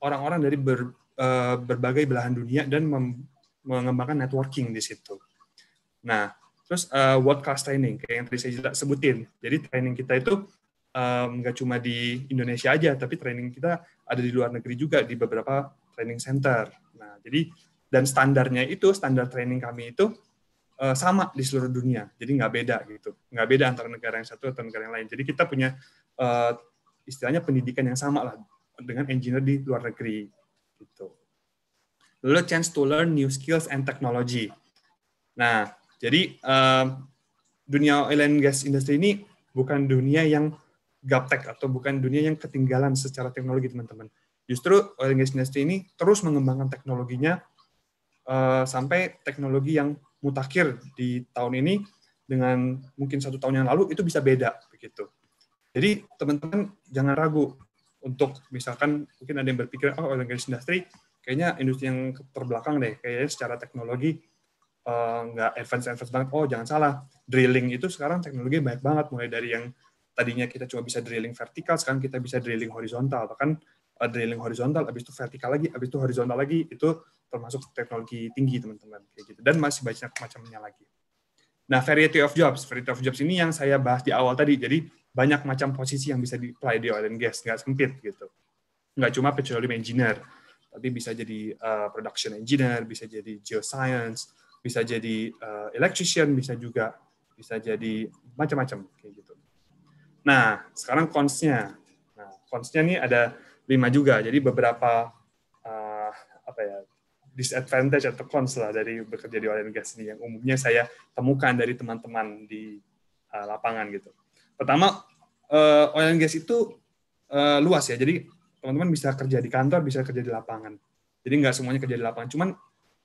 orang-orang dari ber, eh, berbagai belahan dunia dan mengembangkan networking di situ. Nah, terus uh, eh, world-class training, kayak yang tadi saya sebutin. Jadi training kita itu eh, nggak um, cuma di Indonesia aja, tapi training kita ada di luar negeri juga, di beberapa training center. Nah, jadi dan standarnya itu, standar training kami itu Eh, sama di seluruh dunia. Jadi nggak beda gitu, nggak beda antara negara yang satu atau negara yang lain. Jadi kita punya uh, istilahnya pendidikan yang sama lah dengan engineer di luar negeri gitu. Lalu chance to learn new skills and technology. Nah, jadi uh, dunia oil and gas industry ini bukan dunia yang gaptek atau bukan dunia yang ketinggalan secara teknologi teman-teman. Justru oil and gas industry ini terus mengembangkan teknologinya uh, sampai teknologi yang mutakhir di tahun ini dengan mungkin satu tahun yang lalu itu bisa beda begitu. Jadi teman-teman jangan ragu untuk misalkan mungkin ada yang berpikir oh oil and gas industry kayaknya industri yang terbelakang deh kayaknya secara teknologi eh, nggak uh, advance advance banget oh jangan salah drilling itu sekarang teknologi banyak banget mulai dari yang tadinya kita cuma bisa drilling vertikal sekarang kita bisa drilling horizontal bahkan uh, drilling horizontal habis itu vertikal lagi habis itu horizontal lagi itu termasuk teknologi tinggi teman-teman kayak gitu dan masih banyak macamnya lagi. Nah, variety of jobs, variety of jobs ini yang saya bahas di awal tadi. Jadi banyak macam posisi yang bisa di-apply di oil and gas, nggak sempit gitu. Nggak cuma petroleum engineer, tapi bisa jadi uh, production engineer, bisa jadi geoscience, bisa jadi uh, electrician, bisa juga bisa jadi macam-macam kayak gitu. Nah, sekarang cons-nya. Nah, cons-nya nih ada lima juga. Jadi beberapa uh, apa ya disadvantage atau cons lah dari bekerja di oil and gas ini yang umumnya saya temukan dari teman-teman di uh, lapangan gitu. Pertama, uh, oil and gas itu uh, luas ya, jadi teman-teman bisa kerja di kantor, bisa kerja di lapangan. Jadi nggak semuanya kerja di lapangan. Cuman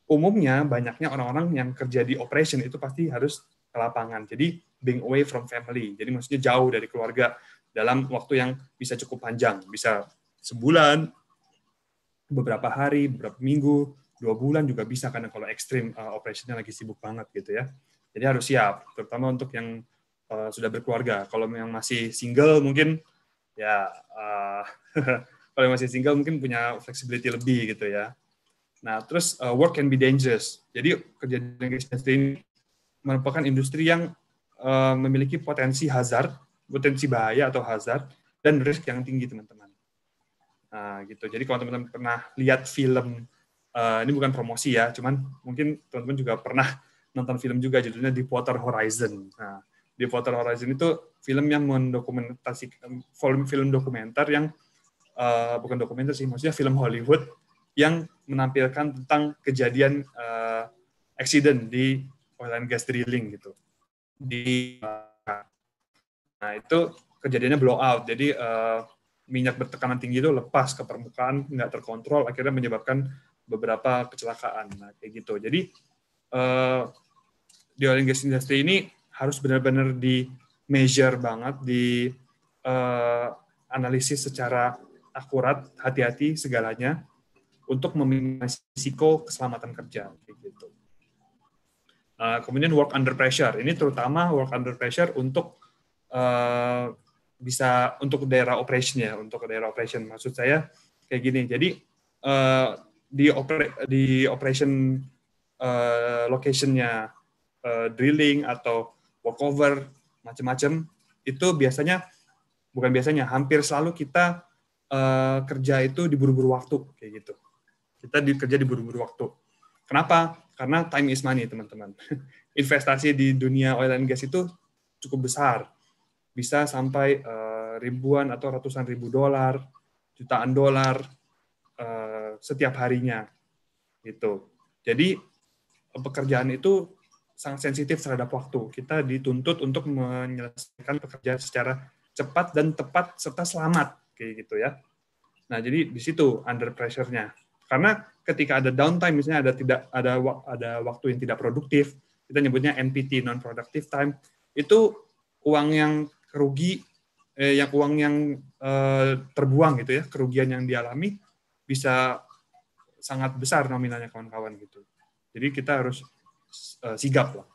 umumnya banyaknya orang-orang yang kerja di operation itu pasti harus ke lapangan. Jadi being away from family. Jadi maksudnya jauh dari keluarga dalam waktu yang bisa cukup panjang, bisa sebulan, beberapa hari, beberapa minggu, dua bulan juga bisa karena kalau ekstrim uh, eh, operationnya lagi sibuk banget gitu ya. Jadi harus siap, terutama untuk yang uh, sudah berkeluarga. Kalau yang masih single mungkin ya uh, kalau masih single mungkin punya flexibility lebih gitu ya. Nah terus uh, work can be dangerous. Jadi kerjaan industri ini merupakan industri yang uh, memiliki potensi hazard, potensi bahaya atau hazard dan risk yang tinggi teman-teman. Nah, gitu. Jadi kalau teman-teman pernah lihat film uh, ini bukan promosi ya, cuman mungkin teman-teman juga pernah nonton film juga judulnya Water Horizon. Nah, Water Horizon itu film yang mendokumentasi volume film dokumenter yang uh, bukan dokumenter sih, maksudnya film Hollywood yang menampilkan tentang kejadian uh, accident di oil and gas drilling gitu. Di Nah, itu kejadiannya blowout. Jadi uh, minyak bertekanan tinggi itu lepas ke permukaan, nggak terkontrol, akhirnya menyebabkan beberapa kecelakaan nah, kayak gitu jadi uh, di oil and gas industry ini harus benar-benar di measure banget di uh, analisis secara akurat hati-hati segalanya untuk meminimasi risiko keselamatan kerja kayak gitu uh, kemudian work under pressure ini terutama work under pressure untuk uh, bisa untuk daerah operationnya untuk daerah operation maksud saya kayak gini jadi uh, di oper di operation uh, locationnya uh, drilling atau walkover macam-macam itu biasanya bukan biasanya hampir selalu kita uh, kerja itu di buru buru waktu kayak gitu kita di, kerja diburu-buru waktu kenapa karena time is money teman-teman investasi di dunia oil and gas itu cukup besar bisa sampai uh, ribuan atau ratusan ribu dolar jutaan dolar Eh, setiap harinya itu jadi pekerjaan itu sangat sensitif terhadap waktu kita dituntut untuk menyelesaikan pekerjaan secara cepat dan tepat serta selamat kayak gitu ya nah jadi di situ under pressure-nya karena ketika ada downtime misalnya ada tidak ada ada waktu yang tidak produktif kita nyebutnya NPT non productive time itu uang yang kerugi eh, yang uang yang eh, terbuang gitu ya kerugian yang dialami bisa sangat besar nominalnya kawan-kawan gitu. Jadi kita harus uh, sigap lah.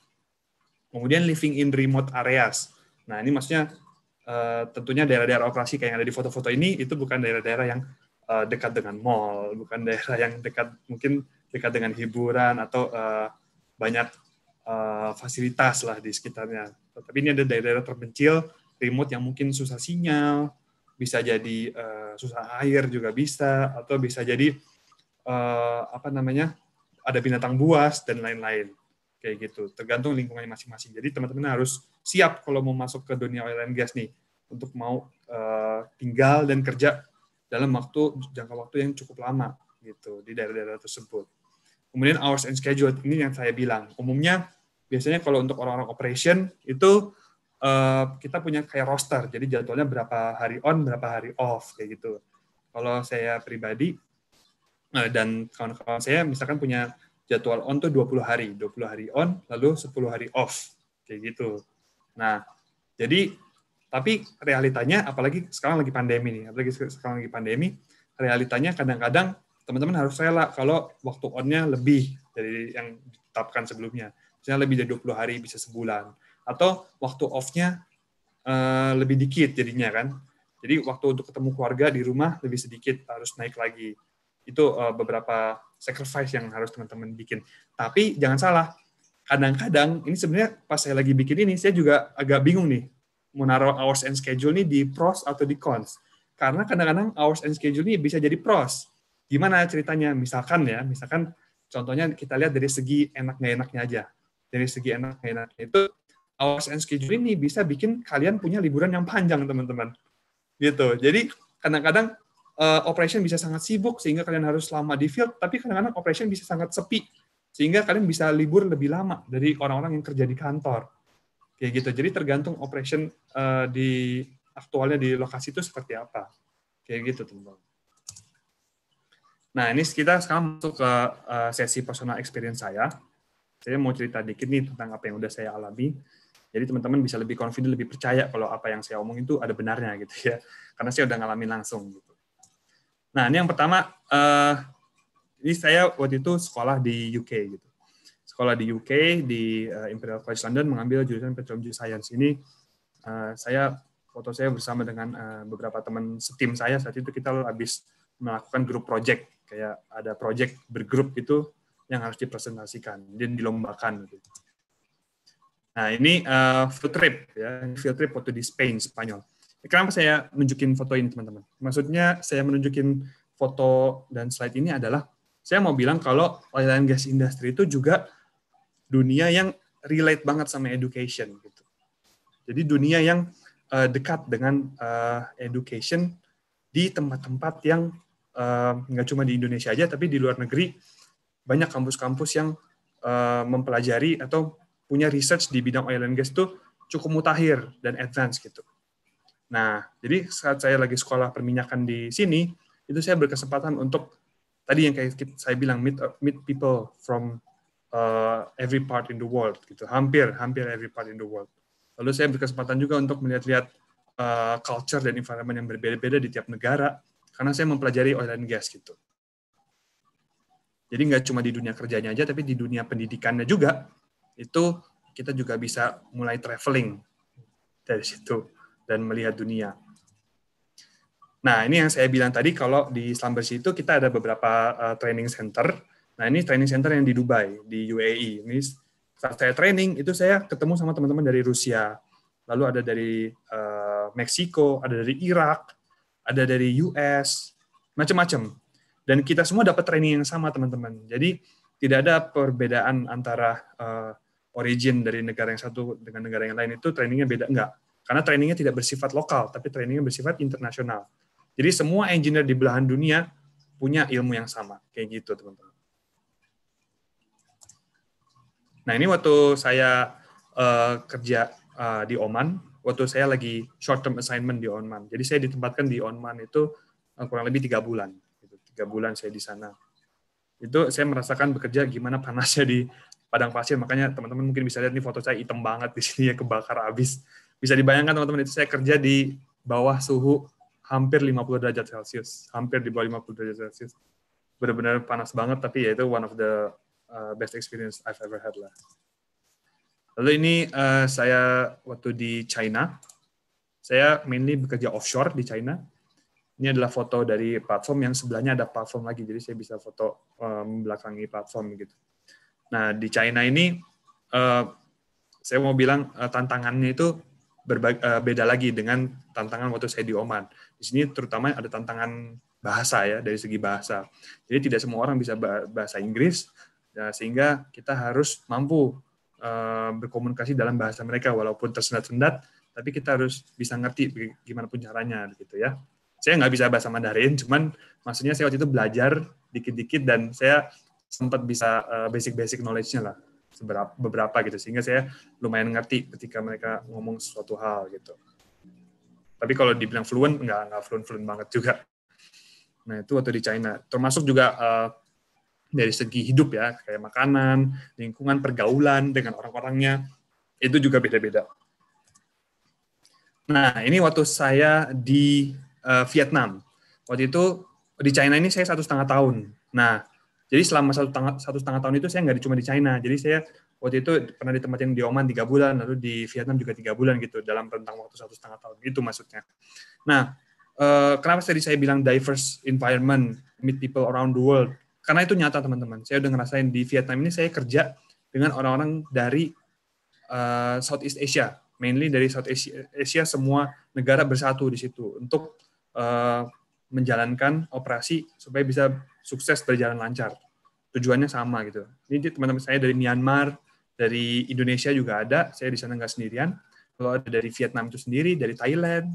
Kemudian living in remote areas. Nah ini maksudnya uh, tentunya daerah-daerah operasi kayak yang ada di foto-foto ini itu bukan daerah-daerah yang uh, dekat dengan mall, bukan daerah yang dekat mungkin dekat dengan hiburan atau uh, banyak uh, fasilitas lah di sekitarnya. Tapi ini ada daerah-daerah terpencil, remote yang mungkin susah sinyal, bisa jadi uh, susah air juga bisa atau bisa jadi uh, apa namanya ada binatang buas dan lain-lain kayak gitu tergantung lingkungannya masing-masing jadi teman-teman harus siap kalau mau masuk ke dunia oil and gas nih untuk mau uh, tinggal dan kerja dalam waktu jangka waktu yang cukup lama gitu di daerah-daerah tersebut kemudian hours and schedule ini yang saya bilang umumnya biasanya kalau untuk orang-orang operation itu Eh, kita punya kayak roster, jadi jadwalnya berapa hari on, berapa hari off kayak gitu. Kalau saya pribadi eh, dan kawan-kawan saya misalkan punya jadwal on tuh 20 hari, 20 hari on, lalu 10 hari off kayak gitu. Nah, jadi tapi realitanya apalagi sekarang lagi pandemi nih, apalagi sekarang lagi pandemi, realitanya kadang-kadang teman-teman harus rela kalau waktu on-nya lebih dari yang ditetapkan sebelumnya. Misalnya lebih dari 20 hari bisa sebulan atau waktu off-nya uh, lebih dikit jadinya kan. Jadi waktu untuk ketemu keluarga di rumah lebih sedikit harus naik lagi. Itu uh, beberapa sacrifice yang harus teman-teman bikin. Tapi jangan salah, kadang-kadang ini sebenarnya pas saya lagi bikin ini saya juga agak bingung nih mau naruh hours and schedule ini di pros atau di cons. Karena kadang-kadang hours and schedule ini bisa jadi pros. Gimana ceritanya? Misalkan ya, misalkan contohnya kita lihat dari segi enak nggak enaknya aja. Dari segi enak nggak enaknya itu hours and schedule ini bisa bikin kalian punya liburan yang panjang teman-teman gitu jadi kadang-kadang uh, operation bisa sangat sibuk sehingga kalian harus lama di field tapi kadang-kadang operation bisa sangat sepi sehingga kalian bisa libur lebih lama dari orang-orang yang kerja di kantor kayak gitu jadi tergantung operation uh, di aktualnya di lokasi itu seperti apa kayak gitu teman-teman nah ini kita sekarang masuk ke eh, sesi personal experience saya saya mau cerita dikit nih tentang apa yang udah saya alami jadi teman-teman bisa lebih confident, lebih percaya kalau apa yang saya omong itu ada benarnya gitu ya. Karena saya udah ngalamin langsung gitu. Nah, ini yang pertama eh ini saya waktu itu sekolah di UK gitu. Sekolah di UK di eh, Imperial College London mengambil jurusan Petroleum Science. Ini eh, saya foto saya bersama dengan eh, beberapa teman setim saya saat itu kita habis melakukan grup project kayak ada project bergrup itu yang harus dipresentasikan dan dilombakan gitu. Nah ini uh, field trip ya, field trip waktu di Spain, Spanyol. Kenapa saya nunjukin foto ini teman-teman? Maksudnya saya menunjukin foto dan slide ini adalah saya mau bilang kalau oil and gas industry itu juga dunia yang relate banget sama education gitu. Jadi dunia yang uh, dekat dengan uh, education di tempat-tempat yang nggak uh, cuma di Indonesia aja tapi di luar negeri banyak kampus-kampus yang mempelajari atau punya research di bidang oil and gas itu cukup mutakhir dan advance gitu. Nah, jadi saat saya lagi sekolah perminyakan di sini, itu saya berkesempatan untuk tadi yang kayak saya bilang meet uh, meet people from uh, every part in the world gitu, hampir hampir every part in the world. Lalu saya berkesempatan juga untuk melihat-lihat uh, culture dan environment yang berbeda-beda di tiap negara karena saya mempelajari oil and gas gitu. Jadi nggak cuma di dunia kerjanya aja, tapi di dunia pendidikannya juga itu kita juga bisa mulai traveling dari situ dan melihat dunia. Nah, ini yang saya bilang tadi kalau di Slumbersi itu kita ada beberapa uh, training center. Nah, ini training center yang di Dubai, di UAE. Ini saat saya training itu saya ketemu sama teman-teman dari Rusia, lalu ada dari uh, Meksiko, ada dari Irak, ada dari US, macam-macam. Dan kita semua dapat training yang sama, teman-teman. Jadi tidak ada perbedaan antara uh, origin dari negara yang satu dengan negara yang lain itu trainingnya beda enggak? Karena trainingnya tidak bersifat lokal, tapi trainingnya bersifat internasional. Jadi semua engineer di belahan dunia punya ilmu yang sama, kayak gitu teman-teman. Nah ini waktu saya uh, kerja uh, di Oman, waktu saya lagi short term assignment di Oman. Jadi saya ditempatkan di Oman itu uh, kurang lebih tiga bulan. Tiga bulan saya di sana. Itu saya merasakan bekerja gimana panasnya di padang pasir makanya teman-teman mungkin bisa lihat nih foto saya hitam banget di sini ya kebakar habis bisa dibayangkan teman-teman itu saya kerja di bawah suhu hampir 50 derajat celcius hampir di bawah 50 derajat celcius benar-benar panas banget tapi ya itu one of the uh, best experience I've ever had lah lalu ini uh, saya waktu di China saya mainly bekerja offshore di China ini adalah foto dari platform yang sebelahnya ada platform lagi jadi saya bisa foto uh, membelakangi um, platform gitu Nah, di China ini uh, saya mau bilang uh, tantangannya itu uh, beda lagi dengan tantangan waktu saya di Oman. Di sini terutama ada tantangan bahasa ya dari segi bahasa. Jadi tidak semua orang bisa bahasa Inggris ya, sehingga kita harus mampu uh, berkomunikasi dalam bahasa mereka walaupun tersendat-sendat tapi kita harus bisa ngerti gimana pun caranya gitu ya. Saya nggak bisa bahasa Mandarin, cuman maksudnya saya waktu itu belajar dikit-dikit dan saya sempat bisa eh, basic-basic knowledge-nya lah seberapa, beberapa gitu sehingga saya lumayan ngerti ketika mereka ngomong suatu hal gitu tapi kalau dibilang fluent nggak nggak fluent fluent banget juga nah itu waktu di China termasuk juga uh, dari segi hidup ya kayak makanan lingkungan pergaulan dengan orang-orangnya itu juga beda-beda nah ini waktu saya di uh, Vietnam waktu itu di China ini saya satu setengah tahun nah jadi selama satu setengah, satu setengah tahun itu saya nggak cuma di China. Jadi saya waktu itu pernah ditempatin di Oman tiga bulan, lalu di Vietnam juga tiga bulan gitu dalam rentang waktu satu setengah tahun. Itu maksudnya. Nah, eh, kenapa tadi saya bilang diverse environment, meet people around the world? Karena itu nyata teman-teman. Saya udah ngerasain di Vietnam ini saya kerja dengan orang-orang dari uh, Southeast Asia, mainly dari South Asia, Asia semua negara bersatu di situ untuk uh, menjalankan operasi supaya bisa sukses berjalan lancar. Tujuannya sama gitu. Ini teman-teman saya dari Myanmar, dari Indonesia juga ada, saya di sana nggak sendirian. Kalau ada dari Vietnam itu sendiri, dari Thailand,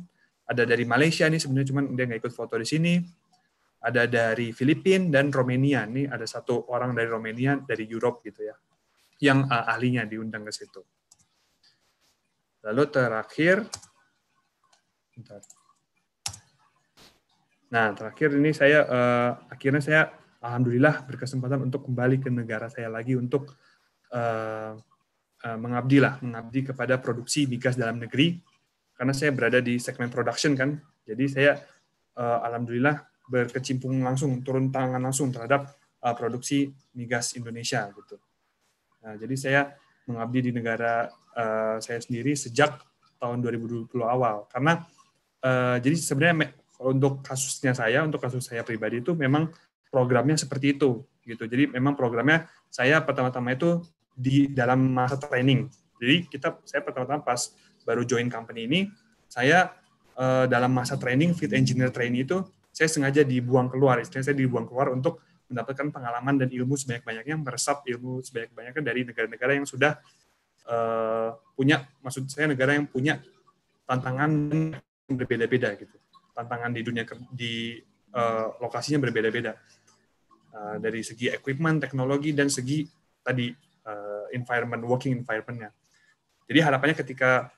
ada dari Malaysia nih sebenarnya cuman dia nggak ikut foto di sini. Ada dari Filipina dan Romania nih ada satu orang dari Romania dari Eropa gitu ya, yang eh, ahlinya diundang ke situ. Lalu terakhir, Nah, terakhir ini saya uh, akhirnya saya alhamdulillah berkesempatan untuk kembali ke negara saya lagi untuk uh, uh, mengabdi lah, mengabdi kepada produksi migas dalam negeri karena saya berada di segmen production kan. Jadi saya uh, alhamdulillah berkecimpung langsung turun tangan langsung terhadap uh, produksi migas Indonesia gitu. Nah, jadi saya mengabdi di negara uh, saya sendiri sejak tahun 2020 awal karena uh, jadi sebenarnya kalau untuk kasusnya saya, untuk kasus saya pribadi itu memang programnya seperti itu gitu. Jadi memang programnya saya pertama-tama itu di dalam masa training. Jadi kita saya pertama-tama pas baru join company ini, saya eh, dalam masa training fit engineer training itu saya sengaja dibuang keluar, istilahnya saya dibuang keluar untuk mendapatkan pengalaman dan ilmu sebanyak-banyaknya, meresap ilmu sebanyak-banyaknya dari negara-negara yang sudah eh, punya, maksud saya negara yang punya tantangan berbeda-beda gitu tantangan di dunia di uh, lokasinya berbeda-beda uh, dari segi equipment, teknologi dan segi tadi uh, environment, working environmentnya. Jadi harapannya ketika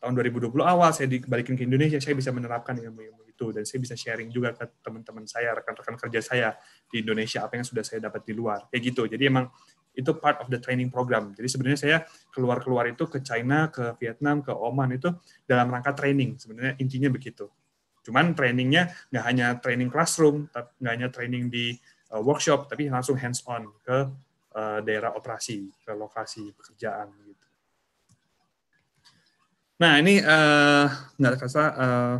tahun 2020 awal saya dikembalikan ke Indonesia, saya bisa menerapkan ilmu-ilmu itu dan saya bisa sharing juga ke teman-teman saya, rekan-rekan kerja saya di Indonesia apa yang sudah saya dapat di luar. Kayak gitu. Jadi emang itu part of the training program. Jadi sebenarnya saya keluar-keluar itu ke China, ke Vietnam, ke Oman itu dalam rangka training. Sebenarnya intinya begitu. Cuman trainingnya nggak hanya training classroom, nggak hanya training di uh, workshop, tapi langsung hands on ke uh, daerah operasi, ke lokasi pekerjaan. Gitu. Nah ini uh, nggak terasa uh,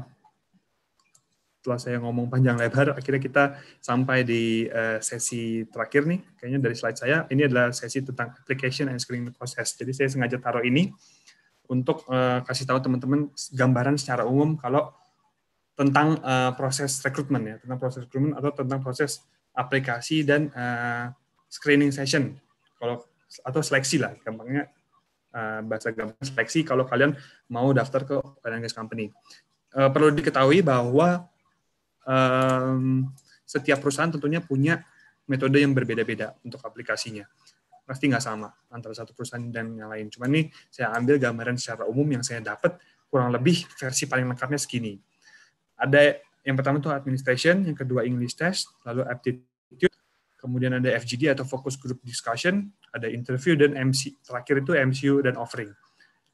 setelah saya ngomong panjang lebar, akhirnya kita sampai di sesi terakhir nih. Kayaknya dari slide saya, ini adalah sesi tentang application and screening process. Jadi saya sengaja taruh ini untuk kasih tahu teman-teman gambaran secara umum kalau tentang uh, proses rekrutmen ya, tentang proses rekrutmen atau tentang proses aplikasi dan uh, screening session kalau atau seleksi lah gampangnya uh, bahasa gampang seleksi kalau kalian mau daftar ke organisasi company. Uh, perlu diketahui bahwa um, setiap perusahaan tentunya punya metode yang berbeda-beda untuk aplikasinya. Pasti nggak sama antara satu perusahaan dan yang lain. Cuman nih saya ambil gambaran secara umum yang saya dapat kurang lebih versi paling lengkapnya segini ada yang pertama itu administration, yang kedua English test, lalu aptitude, kemudian ada FGD atau focus group discussion, ada interview dan MC terakhir itu MCU dan offering.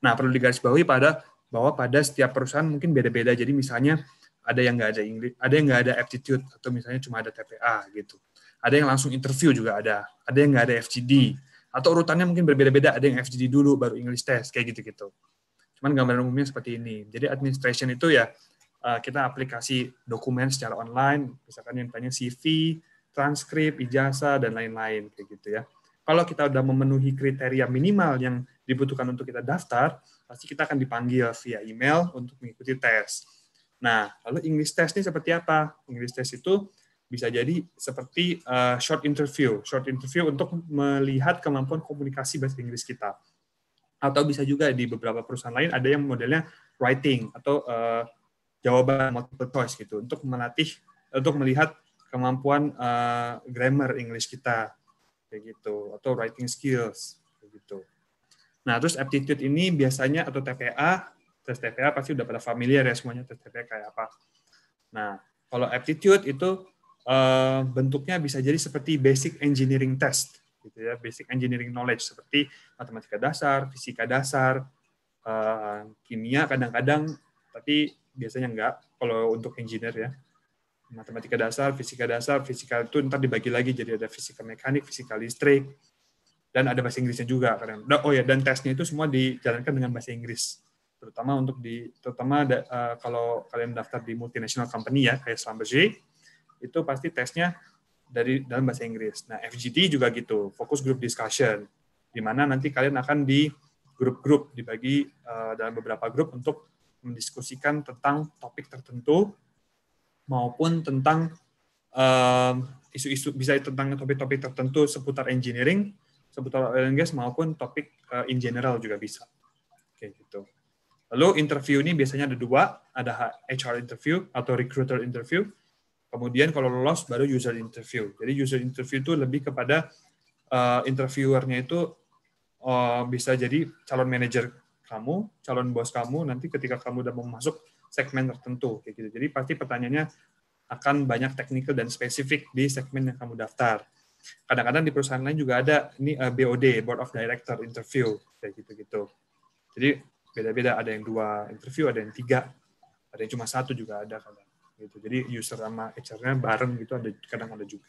Nah, perlu digarisbawahi pada bahwa pada setiap perusahaan mungkin beda-beda. Jadi misalnya ada yang nggak ada English, ada yang nggak ada aptitude atau misalnya cuma ada TPA gitu. Ada yang langsung interview juga ada, ada yang nggak ada FGD atau urutannya mungkin berbeda-beda. Ada yang FGD dulu baru English test kayak gitu-gitu. Cuman gambaran umumnya seperti ini. Jadi administration itu ya Eh, kita aplikasi dokumen secara online, misalkan yang tanya CV, transkrip, ijazah, dan lain-lain kayak gitu ya. Kalau kita sudah memenuhi kriteria minimal yang dibutuhkan untuk kita daftar, pasti kita akan dipanggil via email untuk mengikuti tes. Nah, lalu English test ini seperti apa? English test itu bisa jadi seperti uh, short interview, short interview untuk melihat kemampuan komunikasi bahasa Inggris kita. Atau bisa juga di beberapa perusahaan lain ada yang modelnya writing atau uh, jawaban multiple choice gitu untuk melatih untuk melihat kemampuan uh, grammar English kita kayak gitu atau writing skills kayak gitu. Nah, terus aptitude ini biasanya atau TPA, tes TPA pasti udah pada familiar ya semuanya tes TPA kayak apa. Nah, kalau aptitude itu uh, bentuknya bisa jadi seperti basic engineering test gitu ya, basic engineering knowledge seperti matematika dasar, fisika dasar, uh, kimia kadang-kadang tapi biasanya enggak kalau untuk engineer ya matematika dasar fisika dasar fisika itu ntar dibagi lagi jadi ada fisika mekanik fisika listrik dan ada bahasa Inggrisnya juga kalian oh ya dan tesnya itu semua dijalankan dengan bahasa Inggris terutama untuk di terutama da, uh, kalau kalian daftar di multinational company ya kayak Schlumberger itu pasti tesnya dari dalam bahasa Inggris. Nah, FGD juga gitu, fokus group discussion di mana nanti kalian akan di grup-grup dibagi uh, dalam beberapa grup untuk mendiskusikan tentang topik tertentu maupun tentang ehm, isu-isu uh, bisa tentang topik-topik tertentu seputar engineering, seputar oil and gas maupun topik uh, in general juga bisa. Oke gitu. Lalu interview ini biasanya ada dua, ada HR interview atau recruiter interview. Kemudian kalau lolos baru user interview. Jadi user interview itu lebih kepada uh, interviewernya itu uh, bisa jadi calon manajer kamu, calon bos kamu nanti ketika kamu udah mau masuk segmen tertentu kayak gitu. Jadi pasti pertanyaannya akan banyak teknikal dan spesifik di segmen yang kamu daftar. Kadang-kadang di perusahaan lain juga ada ini eh, BOD (Board of Director Interview) kayak gitu-gitu. Jadi beda-beda ada yang dua interview, ada yang tiga, ada yang cuma satu juga ada kadang gitu. Jadi user sama HR-nya bareng gitu ada kadang ada juga.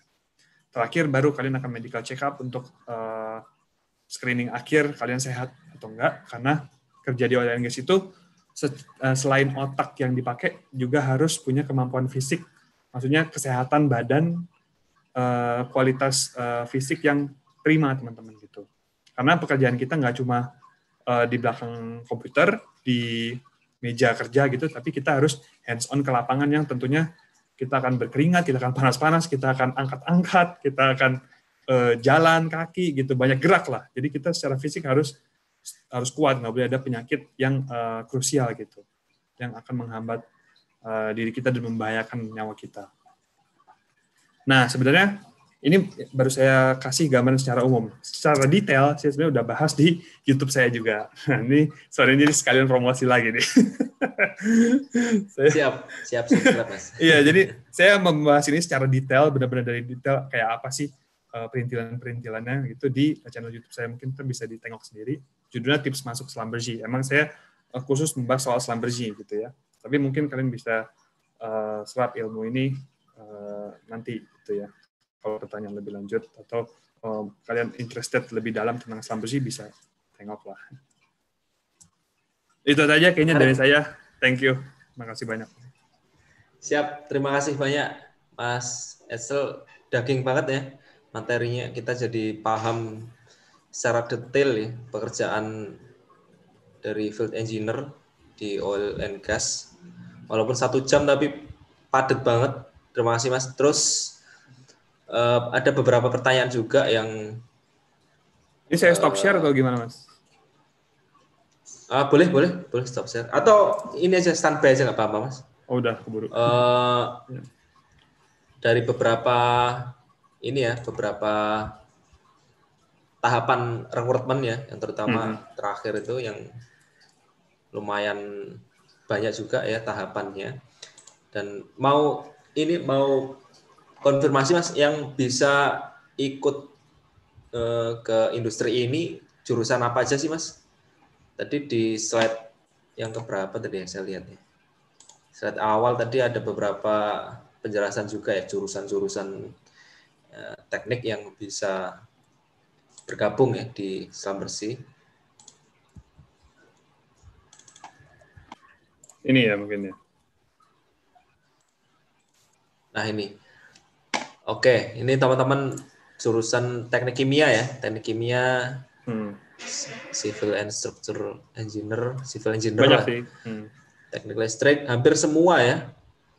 Terakhir baru kalian akan medical check up untuk uh, screening akhir kalian sehat atau enggak karena kerja di oil and gas itu eh, selain otak yang dipakai juga harus punya kemampuan fisik maksudnya kesehatan badan eh, kualitas eh, fisik yang prima teman-teman gitu karena pekerjaan kita nggak cuma di belakang komputer di meja kerja gitu tapi kita harus hands on ke lapangan yang tentunya kita akan berkeringat kita akan panas-panas kita akan angkat-angkat kita akan jalan kaki gitu banyak gerak lah jadi kita secara fisik harus harus kuat, nggak boleh ada penyakit yang uh, krusial gitu, yang akan menghambat uh, diri kita dan membahayakan nyawa kita. Nah, sebenarnya ini baru saya kasih gambaran secara umum. Secara detail, saya sebenarnya udah bahas di YouTube saya juga. Nah, ini sore ini sekalian promosi lagi nih. saya, siap, siap, siap, mas. iya, jadi saya membahas ini secara detail, benar-benar dari detail kayak apa sih eh, perintilan-perintilannya gitu di channel YouTube saya mungkin bisa ditengok sendiri judulnya tips masuk slumberji Emang saya eh, khusus membahas soal slumberji gitu ya. Tapi mungkin kalian bisa uh, serap ilmu ini uh, nanti gitu ya. Kalau pertanyaan lebih lanjut atau uh, kalian interested lebih dalam tentang slumberji bisa tengok lah. Itu saja kayaknya dari saya. Thank you. makasih banyak. Siap. Terima kasih banyak Mas Edsel. Daging banget ya materinya. Kita jadi paham secara detail ya pekerjaan dari field engineer di oil and gas. Walaupun satu jam tapi padat banget. Terima kasih mas. Terus uh, ada beberapa pertanyaan juga yang ini saya stop uh, share atau gimana mas? Uh, boleh boleh boleh stop share atau ini aja standby aja nggak apa-apa mas? Oh udah keburu. Uh, dari beberapa ini ya beberapa tahapan recruitment ya yang terutama -hmm. terakhir itu yang lumayan banyak juga ya tahapannya dan mau ini mau konfirmasi mas yang bisa ikut eh, ke industri ini jurusan apa aja sih mas tadi di slide yang keberapa tadi yang saya lihat ya slide awal tadi ada beberapa penjelasan juga ya jurusan-jurusan eh, teknik yang bisa bergabung ya di Islam Bersih. Ini ya mungkin ya. Nah ini. Oke, ini teman-teman jurusan teknik kimia ya, teknik kimia, hmm. civil and structural engineer, civil engineer Banyak lah. sih. Hmm. Teknik listrik, hampir semua ya.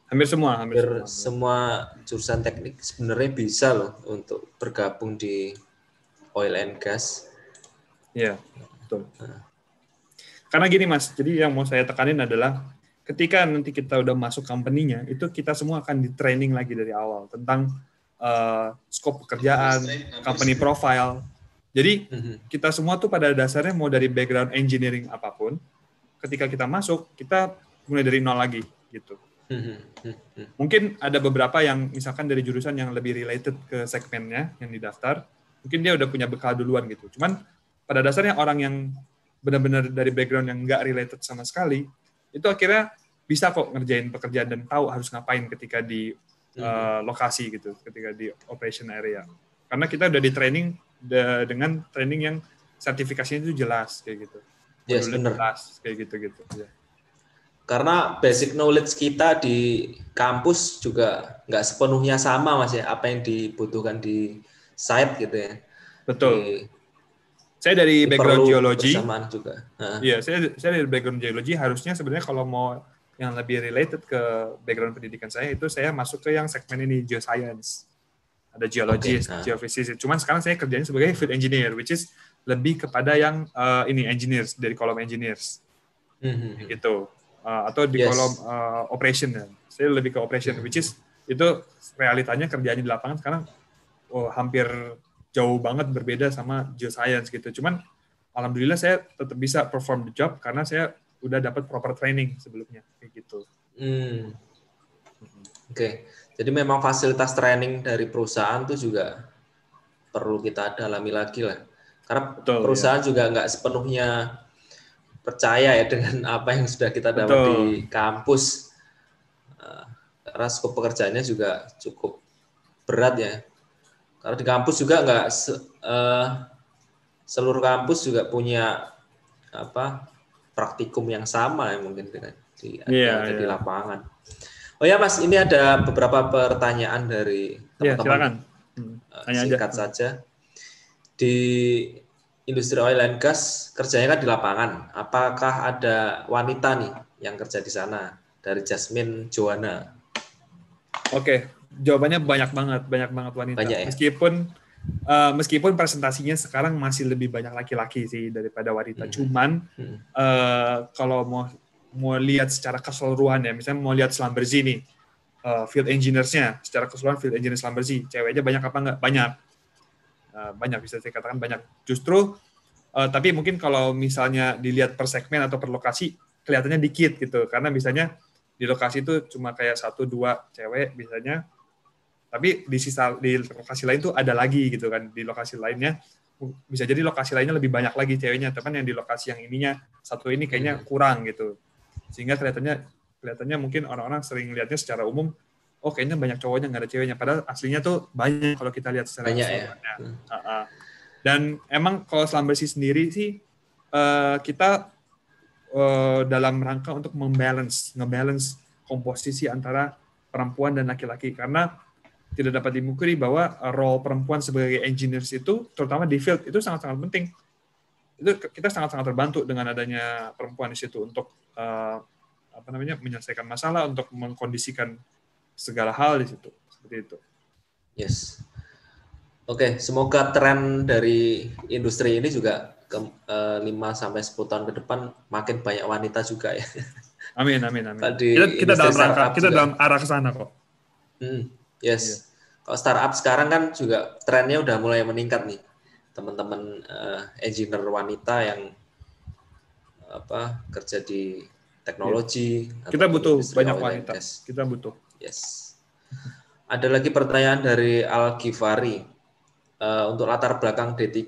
Hampir semua, hampir, hampir semua. semua jurusan teknik sebenarnya bisa loh untuk bergabung di oil and gas. Ya, betul. Karena gini mas, jadi yang mau saya tekanin adalah ketika nanti kita udah masuk company-nya, itu kita semua akan di training lagi dari awal tentang uh, scope pekerjaan, company profile. Jadi mhm. kita semua tuh pada dasarnya mau dari background engineering apapun, ketika kita masuk kita mulai dari nol lagi gitu. Mhm, mhm, Mungkin ada beberapa yang misalkan dari jurusan yang lebih related ke segmennya yang didaftar, mungkin dia udah punya bekal duluan gitu. Cuman pada dasarnya orang yang benar-benar dari background yang nggak related sama sekali, itu akhirnya bisa kok ngerjain pekerjaan dan tahu harus ngapain ketika di uh, lokasi gitu, ketika di operation area. Karena kita udah di training de dengan training yang sertifikasinya itu jelas kayak gitu. Yes, benar. Jelas kayak gitu-gitu. Ya. Karena basic knowledge kita di kampus juga nggak sepenuhnya sama mas ya apa yang dibutuhkan di site gitu ya. Betul. Di, saya dari background geologi. juga. Iya, saya saya dari background geologi harusnya sebenarnya kalau mau yang lebih related ke background pendidikan saya itu saya masuk ke yang segmen ini geoscience. Ada geologis, okay, nah. geofisis. Cuman sekarang saya kerjanya sebagai field engineer which is lebih kepada yang uh, ini engineers dari kolom engineers. Mm-hmm. Gitu. Uh, atau di yes. kolom uh, eh, operation ya. Saya lebih ke operation mm-hmm. which is itu realitanya kerjanya di lapangan sekarang oh, hampir jauh banget berbeda sama geoscience gitu. Cuman alhamdulillah saya tetap bisa perform the job karena saya udah dapat proper training sebelumnya kayak gitu. Hmm. Oke. Okay. Jadi memang fasilitas training dari perusahaan tuh juga perlu kita dalami lagi lah. Karena Betul, perusahaan ya. juga nggak sepenuhnya percaya ya dengan apa yang sudah kita dapat Betul. di kampus. Eh, karena skop pekerjaannya juga cukup berat ya karena di kampus juga nggak se, uh, seluruh kampus juga punya apa praktikum yang sama ya mungkin dengan di, yeah, yeah. di iya. lapangan. Oh ya Mas, ini ada beberapa pertanyaan dari iya, teman-teman. Yeah, hmm, Tanya Singkat aja. saja. Di industri oil and gas kerjanya kan di lapangan. Apakah ada wanita nih yang kerja di sana dari Jasmine Joana? Oke, jawabannya banyak banget, banyak banget wanita. Banyak, ya? Meskipun uh, meskipun presentasinya sekarang masih lebih banyak laki-laki sih daripada wanita. Hmm. Cuman hmm. Uh, kalau mau mau lihat secara keseluruhan ya, misalnya mau lihat nih, eh, uh, field engineers-nya secara keseluruhan field engineers Lamborghini, ceweknya banyak apa enggak? Banyak. Uh, banyak bisa saya katakan banyak. Justru uh, tapi mungkin kalau misalnya dilihat per segmen atau per lokasi kelihatannya dikit gitu karena misalnya di lokasi itu cuma kayak satu dua cewek misalnya tapi di sisa di lokasi lain tuh ada lagi gitu kan di lokasi lainnya bisa jadi lokasi lainnya lebih banyak lagi ceweknya kan yang di lokasi yang ininya satu ini kayaknya hmm. kurang gitu sehingga kelihatannya kelihatannya mungkin orang-orang sering lihatnya secara umum oh kayaknya banyak cowoknya nggak ada ceweknya padahal aslinya tuh banyak kalau kita lihat secara banyak ya. Uh -uh. dan emang kalau Slumbersy sendiri sih uh, kita uh, dalam rangka untuk membalance ngebalance komposisi antara perempuan dan laki-laki karena tidak dapat dimukiri bahwa uh, role perempuan sebagai engineers itu terutama di field itu sangat-sangat penting. Itu kita sangat-sangat terbantu dengan adanya perempuan di situ untuk uh, apa namanya menyelesaikan masalah untuk mengkondisikan segala hal di situ seperti itu. Yes. Oke, okay, semoga tren dari industri ini juga ke, uh, 5 sampai 10 tahun ke depan makin banyak wanita juga ya. Amin amin amin. Di kita kita dalam rangka, kita dalam arah ke sana kok. Hmm. Yes. Yeah. Kalau startup sekarang kan juga trennya udah mulai meningkat nih. Teman-teman uh, engineer wanita yang apa kerja di teknologi. Yeah. Kita butuh banyak wanita. Yes. Kita butuh. Yes. Ada lagi pertanyaan dari Al Kifari Uh, eh, untuk latar belakang D3,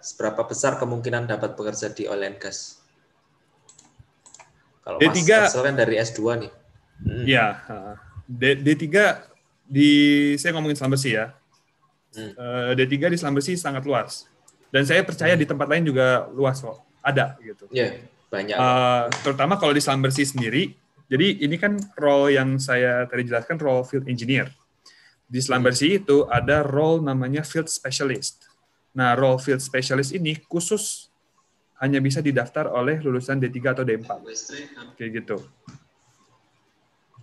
seberapa besar kemungkinan dapat bekerja di oil and gas? Kalau D3 Mas kan dari S2 nih. Hmm. Ya, D3 di saya ngomongin Besi ya. Hmm. Eh, D3 di Besi sangat luas. Dan saya percaya hmm. di tempat lain juga luas kok. Ada gitu. Iya, yeah, banyak. Uh, terutama kalau di Besi sendiri. Jadi ini kan role yang saya tadi jelaskan role field engineer. Di Slumbersy hmm. itu ada role namanya field specialist. Nah, role field specialist ini khusus hanya bisa didaftar oleh lulusan D3 atau D4. Kayak gitu.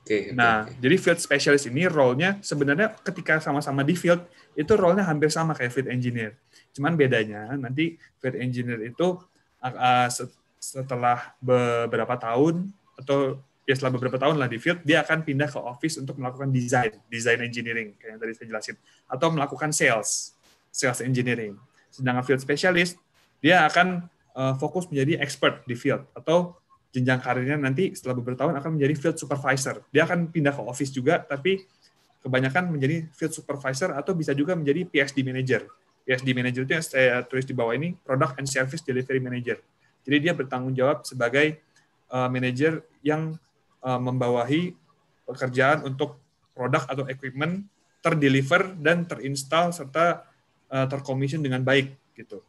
Okay, nah, okay, jadi field specialist ini role-nya sebenarnya ketika sama-sama di field itu role-nya hampir sama kayak field engineer. Cuman bedanya nanti field engineer itu uh, setelah beberapa tahun atau ya setelah beberapa tahun lah di field dia akan pindah ke office untuk melakukan design design engineering kayak yang tadi saya jelasin atau melakukan sales, sales engineering. Sedangkan field specialist dia akan uh, fokus menjadi expert di field atau jenjang karirnya nanti setelah beberapa tahun akan menjadi field supervisor. Dia akan pindah ke office juga, tapi kebanyakan menjadi field supervisor atau bisa juga menjadi PSD manager. PSD manager itu yang saya tulis di bawah ini, product and service delivery manager. Jadi dia bertanggung jawab sebagai uh, manager yang uh, membawahi pekerjaan untuk produk atau equipment terdeliver dan terinstall serta uh, eh, terkomision dengan baik gitu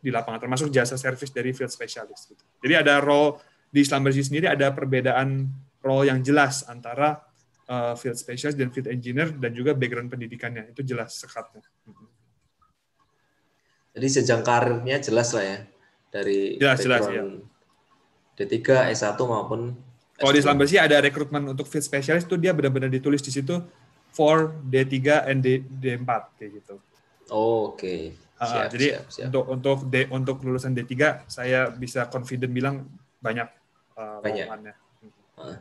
di lapangan termasuk jasa service dari field specialist gitu. Jadi ada role di Islam Bersih sendiri ada perbedaan role yang jelas antara uh, field specialist dan field engineer dan juga background pendidikannya itu jelas sekatnya. Jadi sejang karirnya jelas lah ya dari jelas, jelas, ya. D3, S1 maupun Kalau di Islam Bersih ada rekrutmen untuk field specialist itu dia benar-benar ditulis di situ for D3 and D, D4 kayak gitu. Oh, Oke. Okay. Ah, jadi siap, siap. untuk untuk D, untuk lulusan D3 saya bisa confident bilang banyak uh, banyak. Uh.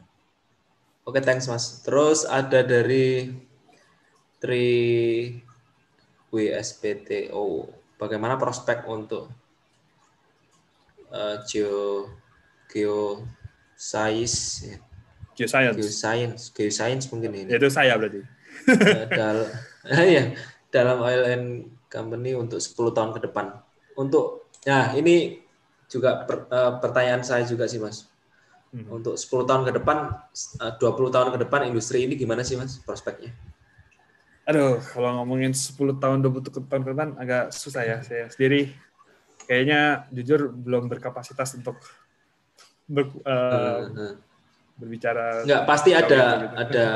Oke, okay, thanks Mas. Terus ada dari Tri WSPTO. Bagaimana prospek untuk uh, eh, geo geo science science. Geo science mungkin ini itu saya berarti eh, Dal ya dalam oil and company untuk 10 tahun ke depan untuk nah ini juga per, uh, pertanyaan saya juga sih mas Hmm. Untuk 10 tahun ke depan, 20 eh, tahun ke depan industri ini gimana sih Mas prospeknya? Aduh, kalau ngomongin 10 tahun, 20 tahun ke depan agak susah ya saya sendiri. Kayaknya jujur belum berkapasitas untuk ber, uh, uh, berbicara. Enggak, pasti ada gitu. ada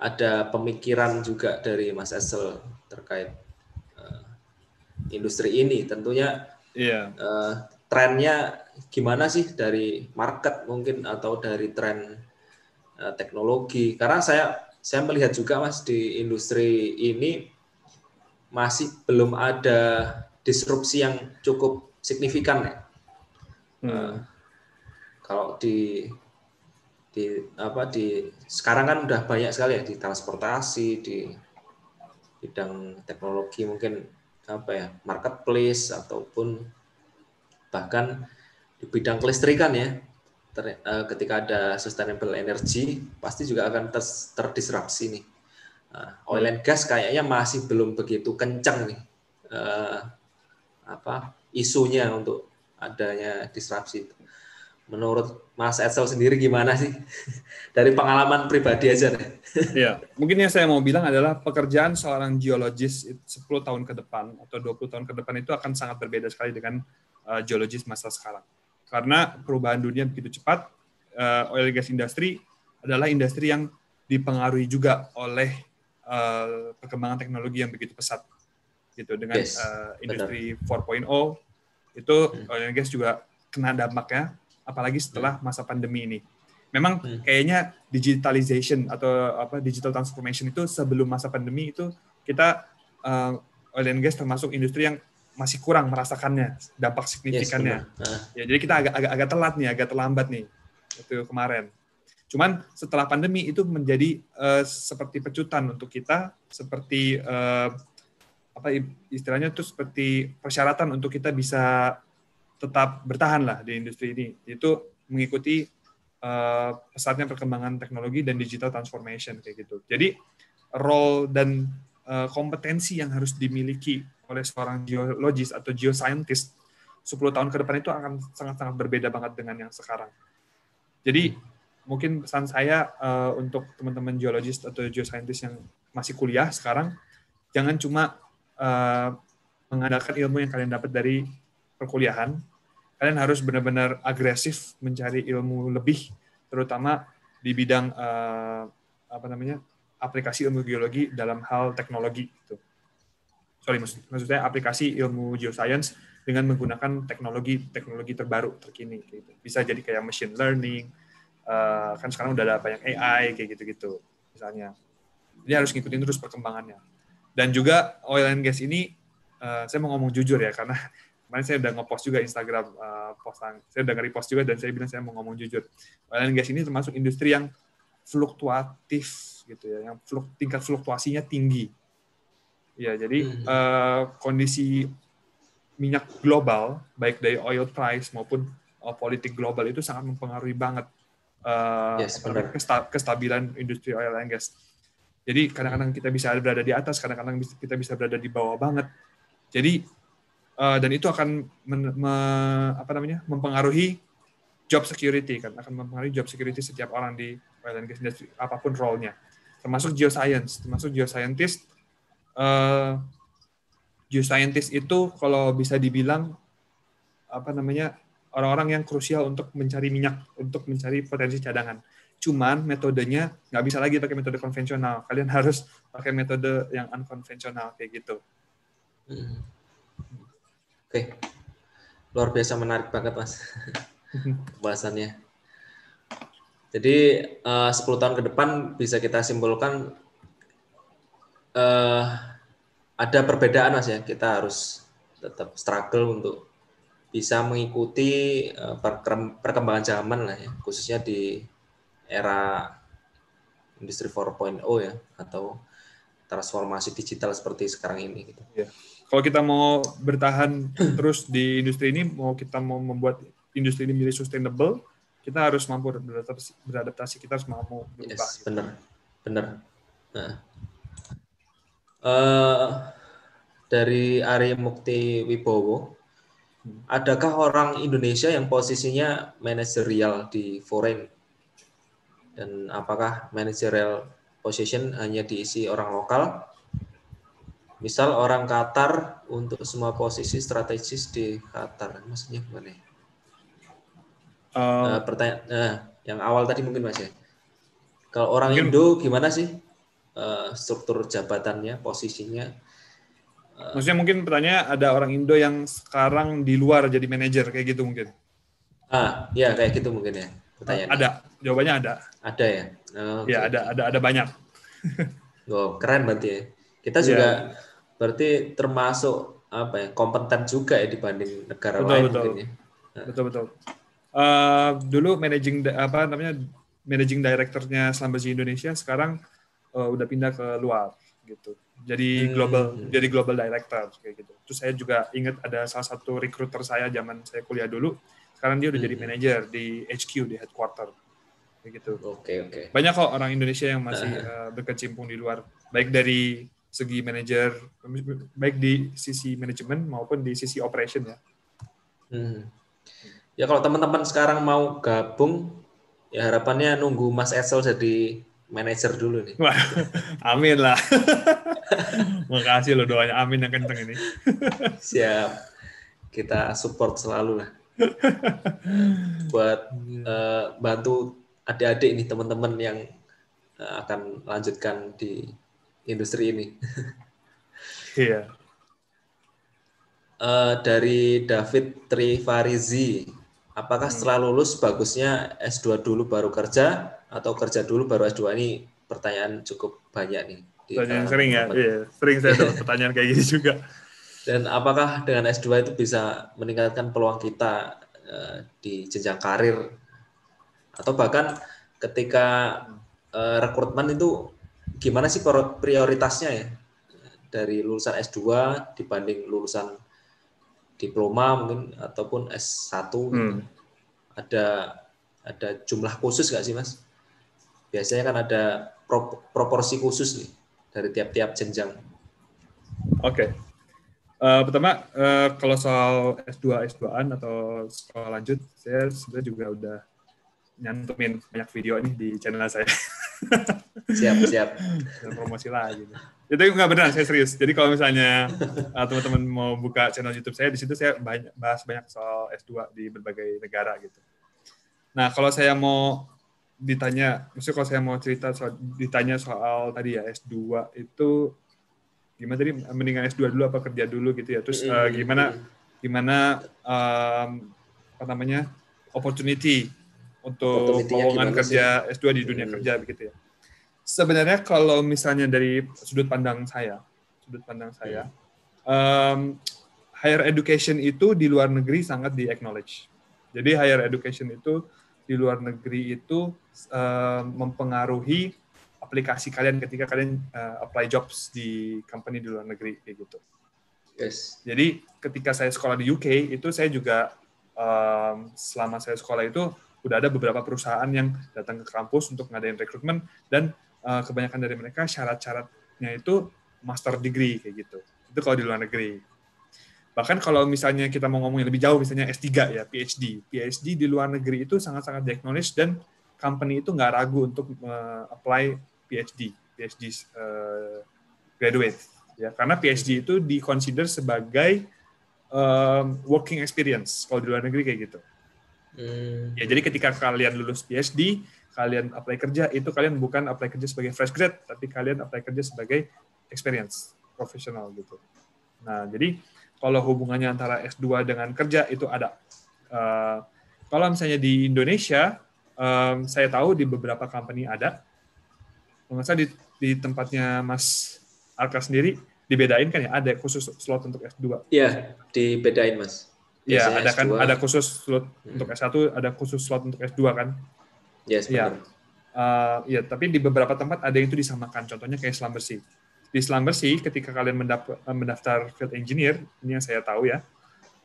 ada pemikiran juga dari Mas Esel terkait uh, industri ini. Tentunya yeah. Iya. uh, trennya gimana sih dari market mungkin atau dari tren eh, teknologi karena saya saya melihat juga mas di industri ini masih belum ada disrupsi yang cukup signifikan ya. Hmm. Eh, kalau di di apa di sekarang kan udah banyak sekali ya di transportasi di bidang teknologi mungkin apa ya marketplace ataupun bahkan di bidang kelistrikan ya ter, uh, ketika ada sustainable energy pasti juga akan ter, terdisrupsi nih uh, oil and gas kayaknya masih belum begitu kencang nih uh, apa isunya untuk adanya disrupsi menurut Mas Edsel sendiri gimana sih dari pengalaman pribadi aja deh. ya, mungkin yang saya mau bilang adalah pekerjaan seorang geologis 10 tahun ke depan atau 20 tahun ke depan itu akan sangat berbeda sekali dengan uh, geologis masa sekarang. Karena perubahan dunia begitu cepat, uh, oil gas industri adalah industri yang dipengaruhi juga oleh uh, perkembangan teknologi yang begitu pesat. Gitu dengan yes, uh, industri 4.0 itu hmm. oil gas juga kena dampaknya apalagi setelah hmm. masa pandemi ini. Memang hmm. kayaknya digitalization atau apa digital transformation itu sebelum masa pandemi itu kita uh, oil and gas termasuk industri yang masih kurang merasakannya dampak signifikannya. Yes, nah. ya, jadi kita agak, agak agak telat nih, agak terlambat nih itu kemarin. Cuman setelah pandemi itu menjadi uh, seperti pecutan untuk kita, seperti uh, apa istilahnya itu seperti persyaratan untuk kita bisa tetap bertahan lah di industri ini, itu mengikuti uh, pesatnya perkembangan teknologi dan digital transformation kayak gitu. Jadi role dan kompetensi yang harus dimiliki oleh seorang geologis atau geoscientist 10 tahun ke depan itu akan sangat-sangat berbeda banget dengan yang sekarang. Jadi mungkin pesan saya uh, untuk teman-teman geologis atau geoscientist yang masih kuliah sekarang, jangan cuma uh, mengandalkan ilmu yang kalian dapat dari perkuliahan, kalian harus benar-benar agresif mencari ilmu lebih, terutama di bidang uh, apa namanya aplikasi ilmu geologi dalam hal teknologi. Gitu sorry maksud, aplikasi ilmu geoscience dengan menggunakan teknologi teknologi terbaru terkini gitu. bisa jadi kayak machine learning uh, kan sekarang udah ada banyak AI kayak gitu-gitu misalnya jadi harus ngikutin terus perkembangannya dan juga oil and gas ini uh, saya mau ngomong jujur ya karena kemarin saya udah ngepost juga Instagram uh, eh, postan saya udah nge-repost juga dan saya bilang saya mau ngomong jujur oil and gas ini termasuk industri yang fluktuatif gitu ya yang fluk, tingkat fluktuasinya tinggi Ya, jadi uh, kondisi minyak global, baik dari oil price maupun uh, politik global itu sangat mempengaruhi banget uh, yes, kesta kestabilan industri oil and gas. Jadi kadang-kadang kita bisa berada di atas, kadang-kadang kita bisa berada di bawah banget. Jadi uh, dan itu akan men, me, apa namanya mempengaruhi job security kan, akan mempengaruhi job security setiap orang di oil and gas industry apapun role-nya, termasuk geoscience, termasuk geoscientist uh, eh, geoscientist itu kalau bisa dibilang apa namanya orang-orang yang krusial untuk mencari minyak, untuk mencari potensi cadangan. Cuman metodenya nggak bisa lagi pakai metode konvensional. Kalian harus pakai metode yang unkonvensional kayak gitu. Hmm. Oke, okay. luar biasa menarik banget mas bahasannya. Jadi eh, uh, 10 tahun ke depan bisa kita simpulkan uh, ada perbedaan mas ya kita harus tetap struggle untuk bisa mengikuti uh, perkembangan zaman lah ya khususnya di era industri 4.0 ya atau transformasi digital seperti sekarang ini gitu. Ya. Kalau kita mau bertahan terus di industri ini mau kita mau membuat industri ini menjadi sustainable, kita harus mampu beradaptasi, kita harus mampu berubah. Yes, gitu. benar. Benar. Nah Eh, dari Ari Mukti Wibowo, adakah orang Indonesia yang posisinya manajerial di foreign? Dan apakah manajerial position hanya diisi orang lokal? Misal orang Qatar untuk semua posisi strategis di Qatar, maksudnya gimana? Um, eh, uh, eh, pertanyaan, uh, yang awal tadi mungkin mas ya. Kalau orang mungkin. Indo gimana sih Eh, struktur jabatannya, posisinya. Eh, Maksudnya mungkin pertanyaan ada orang Indo yang sekarang di luar jadi manajer kayak gitu mungkin? Ah, ya kayak gitu mungkin ya. Pertanyaan. Ada, jawabannya ada. Ada ya. Oh, iya, okay. ada, ada, ada banyak. oh, keren berarti ya. Kita yeah. juga berarti termasuk apa ya kompeten juga ya dibanding negara betul, lain betul. mungkin ya. Betul betul. Uh, dulu managing apa namanya managing directornya Slumberjee Indonesia sekarang uh, udah pindah ke luar gitu jadi hmm. global hmm. jadi global director kayak gitu terus saya juga ingat ada salah satu recruiter saya zaman saya kuliah dulu sekarang dia udah hmm. jadi manager di HQ di headquarter kayak gitu oke okay, oke okay. banyak kok orang Indonesia yang masih uh, berkecimpung di luar baik dari segi manager baik di sisi manajemen maupun di sisi operation ya hmm. ya kalau teman-teman sekarang mau gabung ya harapannya nunggu Mas Edsel jadi manajer dulu nih. amin lah. Makasih lo doanya amin yang kenceng ini. Siap. Kita support selalu lah. Buat uh, bantu adik-adik ini teman-teman yang uh, akan lanjutkan di industri ini. Iya. uh, dari David Trivarizi Apakah hmm. setelah lulus bagusnya S2 dulu baru kerja atau kerja dulu baru S2 ini pertanyaan cukup banyak nih. Pertanyaan sering ya, yeah, sering saya dapat pertanyaan kayak gini gitu juga. Dan apakah dengan S2 itu bisa meningkatkan peluang kita uh, di jenjang karir atau bahkan ketika uh, rekrutmen itu gimana sih prioritasnya ya eh, dari lulusan S2 dibanding lulusan diploma mungkin ataupun S1 gitu. hmm. ada ada jumlah khusus nggak sih mas biasanya kan ada pro, proporsi khusus nih dari tiap-tiap jenjang oke okay. uh, eh, pertama uh, kalau soal S2 S2an atau sekolah lanjut saya sebenarnya juga udah nyantumin banyak video nih di channel saya siap siap promosi lagi gitu. Ya, itu nggak benar saya serius jadi kalau misalnya uh, teman-teman mau buka channel YouTube saya di situ saya banyak bahas banyak soal S2 di berbagai negara gitu nah kalau saya mau ditanya maksudnya kalau saya mau cerita soal, ditanya soal tadi ya S2 itu gimana tadi mendingan S2 dulu apa kerja dulu gitu ya terus uh, gimana gimana um, apa namanya opportunity untuk lowongan kerja S2 di dunia hmm. kerja begitu ya sebenarnya kalau misalnya dari sudut pandang saya, sudut pandang iya. saya, um, higher education itu di luar negeri sangat di acknowledge. Jadi higher education itu di luar negeri itu uh, mempengaruhi aplikasi kalian ketika kalian uh, apply jobs di company di luar negeri kayak gitu. Yes. Jadi ketika saya sekolah di UK itu saya juga um, selama saya sekolah itu udah ada beberapa perusahaan yang datang ke kampus untuk ngadain rekrutmen dan Eh, kebanyakan dari mereka syarat-syaratnya itu master degree kayak gitu. Itu kalau di luar negeri. Bahkan kalau misalnya kita mau ngomongin lebih jauh, misalnya S3 ya, PhD. PhD di luar negeri itu sangat-sangat di dan company itu nggak ragu untuk uh, apply PhD, PhD uh, eh, graduate. ya Karena PhD itu dikonsider sebagai um, working experience kalau di luar negeri kayak gitu. Hmm. Ya jadi ketika kalian lulus PhD, kalian apply kerja itu kalian bukan apply kerja sebagai fresh grad tapi kalian apply kerja sebagai experience profesional gitu. Nah, jadi kalau hubungannya antara S2 dengan kerja itu ada. Uh, kalau misalnya di Indonesia, um, saya tahu di beberapa company ada. mengapa di, di tempatnya Mas Arka sendiri dibedain kan ya ada khusus slot untuk S2. Iya, dibedain Mas. Iya, ada kan hmm. ada khusus slot untuk S1, ada khusus slot untuk S2 kan. Yes, Ya. Uh, ya, tapi di beberapa tempat ada yang itu disamakan. Contohnya kayak Islam bersih. Di Islam bersih, ketika kalian eh, mendaftar field engineer, ini yang saya tahu ya,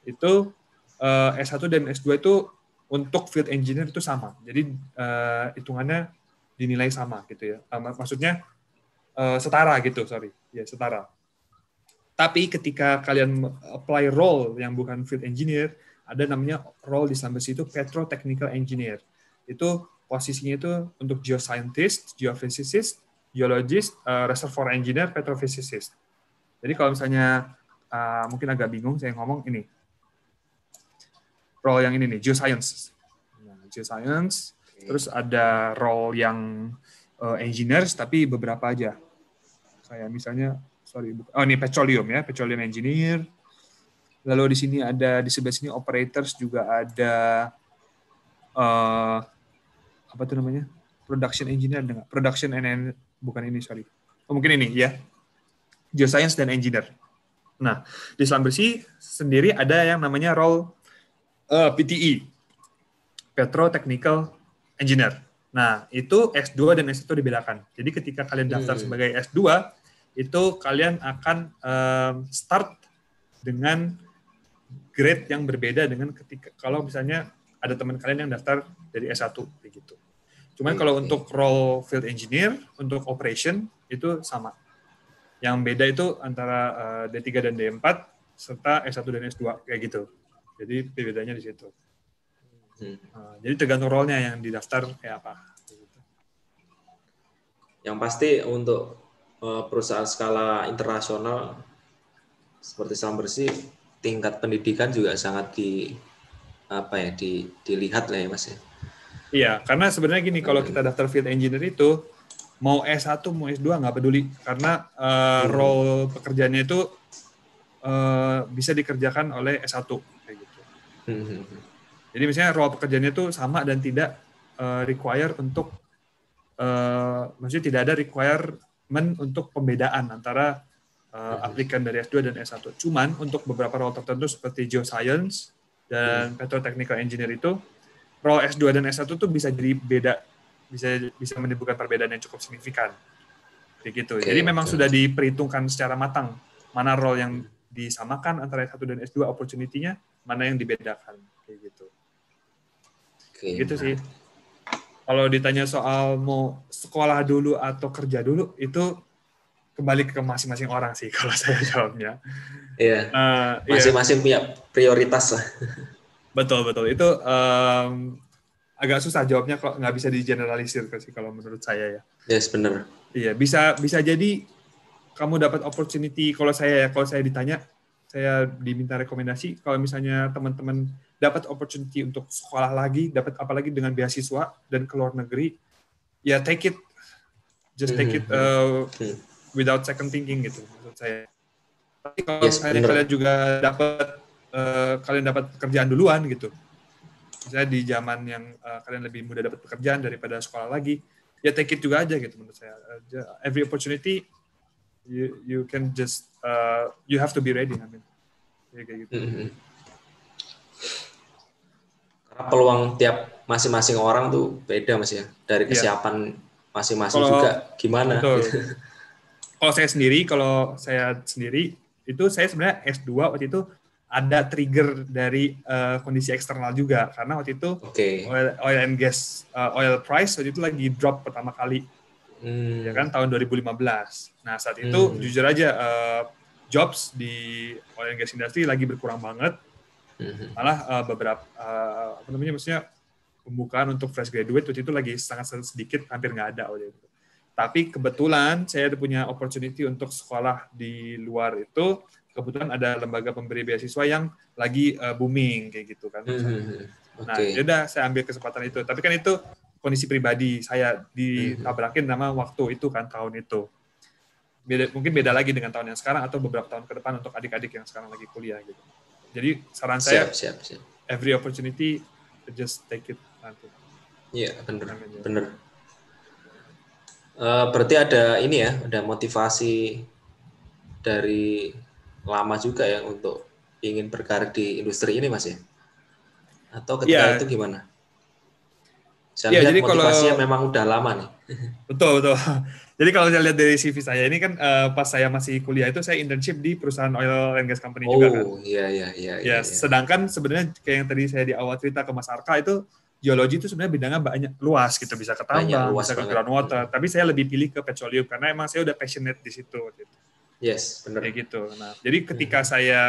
itu uh, eh, S1 dan S2 itu untuk field engineer itu sama. Jadi uh, hitungannya dinilai sama gitu ya. Uh, maksudnya uh, setara gitu, sorry. Ya, setara. Tapi ketika kalian apply role yang bukan field engineer, ada namanya role di Islam bersih itu petrotechnical engineer. Itu posisinya itu untuk geoscientist, geophysicist, geologist, uh, reservoir engineer, petrophysicist. Jadi kalau misalnya uh, mungkin agak bingung saya ngomong ini. Role yang ini nih, geoscience. Nah, geoscience, okay. terus ada role yang uh, engineers tapi beberapa aja. Kayak misalnya sorry, oh ini petroleum ya, petroleum engineer. Lalu di sini ada di sebelah sini operators juga ada uh, apa tuh namanya production engineer dengan production and, and bukan ini sorry oh, mungkin ini ya geoscience dan engineer nah di Islam bersih sendiri ada yang namanya role uh, eh, PTE petrotechnical engineer nah itu S2 dan S1 dibedakan jadi ketika kalian hmm. daftar hmm. sebagai S2 itu kalian akan um, start dengan grade yang berbeda dengan ketika kalau misalnya ada teman kalian yang daftar dari S1 begitu. Cuman kalau untuk role field engineer, untuk operation itu sama. Yang beda itu antara eh, D3 dan D4 serta S1 dan S2 kayak gitu. Jadi bedanya di situ. Uh, jadi tergantung role-nya yang didaftar kayak apa. Gitu. Yang pasti untuk eh, perusahaan skala internasional seperti Sambersi tingkat pendidikan juga sangat di apa ya di dilihat lah ya mas ya iya karena sebenarnya gini kalau kita daftar field engineer itu mau S1 mau S2 nggak peduli karena uh, role pekerjaannya itu uh, bisa dikerjakan oleh S1 kayak gitu hmm, hmm, jadi misalnya role pekerjaannya itu sama dan tidak uh, require untuk uh, maksudnya tidak ada requirement untuk pembedaan antara uh, aplikan dari S2 dan S1. Cuman untuk beberapa role tertentu seperti geoscience dan iya. technical engineer itu role S2 dan S1 tuh bisa jadi beda bisa bisa menimbulkan perbedaan yang cukup signifikan. Kayak gitu. Okay, jadi memang okay. sudah diperhitungkan secara matang mana role yang disamakan antara S1 dan S2 opportunity-nya, mana yang dibedakan kayak gitu. Okay. Gitu sih. Kalau ditanya soal mau sekolah dulu atau kerja dulu itu kembali ke masing-masing orang sih kalau saya jawabnya. Iya. Uh, masing-masing iya. punya prioritas lah. Betul betul itu um, agak susah jawabnya kalau nggak bisa digeneralisir sih kalau menurut saya ya. Yes benar. Iya bisa bisa jadi kamu dapat opportunity kalau saya ya kalau saya ditanya saya diminta rekomendasi kalau misalnya teman-teman dapat opportunity untuk sekolah lagi dapat apalagi dengan beasiswa dan ke luar negeri ya take it just take it uh, without second thinking gitu menurut saya. Tapi kalau yes, misalnya kalian juga dapat uh, kalian dapat pekerjaan duluan gitu. Misalnya di zaman yang uh, kalian lebih mudah dapat pekerjaan daripada sekolah lagi, ya take it juga aja gitu menurut saya. Uh, every opportunity you you can just uh, you have to be ready. I mean. Ya, kayak gitu. Mm-hmm. Karena peluang tiap masing-masing orang tuh beda mas ya dari iya. kesiapan yeah. masing-masing juga gimana. kalau saya sendiri, kalau saya sendiri itu saya sebenarnya S2 waktu itu ada trigger dari uh, kondisi eksternal juga karena waktu itu okay. oil, oil and gas uh, oil price waktu itu lagi drop pertama kali. Hmm. Ya kan tahun 2015. Nah, saat itu hmm. jujur aja uh, jobs di oil and gas industry lagi berkurang banget. Hmm. Malah uh, beberapa uh, apa namanya maksudnya pembukaan untuk fresh graduate waktu itu lagi sangat sedikit hampir nggak ada waktu itu. Tapi kebetulan saya ada punya opportunity untuk sekolah di luar itu. Kebetulan ada lembaga pemberi beasiswa yang lagi uh, booming kayak gitu kan. Hmm, hmm, hmm. nah, okay. yaudah saya ambil kesempatan itu. Tapi kan itu kondisi pribadi saya di ditabrakin nama hmm, waktu itu kan tahun itu. Beda, mungkin beda lagi dengan tahun yang sekarang atau beberapa tahun ke depan untuk adik-adik yang sekarang lagi kuliah gitu. Jadi saran siap, saya siap, siap. every opportunity just take it nanti. Iya, benar. Benar. Eh, berarti ada ini ya, ada motivasi dari lama juga ya untuk ingin berkarir di industri ini mas ya? Atau ketika yeah. itu gimana? Saya yeah, lihat jadi motivasinya kalau, memang udah lama nih. Betul betul. Jadi kalau saya lihat dari CV saya ini kan uh, pas saya masih kuliah itu saya internship di perusahaan oil and gas company oh, juga kan. Oh iya iya iya, ya, iya iya. sedangkan sebenarnya kayak yang tadi saya di awal cerita ke Mas Arka itu geologi itu sebenarnya bidangnya banyak luas gitu bisa ke tambang, banyak, luas bisa ke groundwater. Hmm. Tapi saya lebih pilih ke petroleum karena emang saya udah passionate di situ. Gitu. Yes, benar. Kayak gitu. Nah, jadi hmm. ketika hmm. saya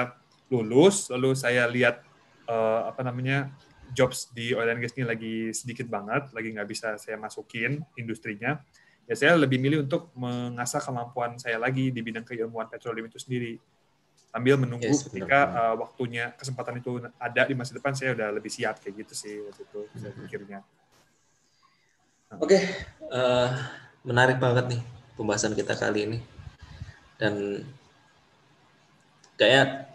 lulus, lalu saya lihat uh, apa namanya jobs di oil and gas ini lagi sedikit banget, lagi nggak bisa saya masukin industrinya. Ya saya lebih milih untuk mengasah kemampuan saya lagi di bidang keilmuan petroleum itu sendiri ambil menunggu yes, ketika uh, waktunya kesempatan itu ada di masa depan saya udah lebih siap kayak gitu sih waktu itu saya hmm. pikirnya. Oke, okay. uh, eh, menarik banget nih pembahasan kita kali ini dan kayak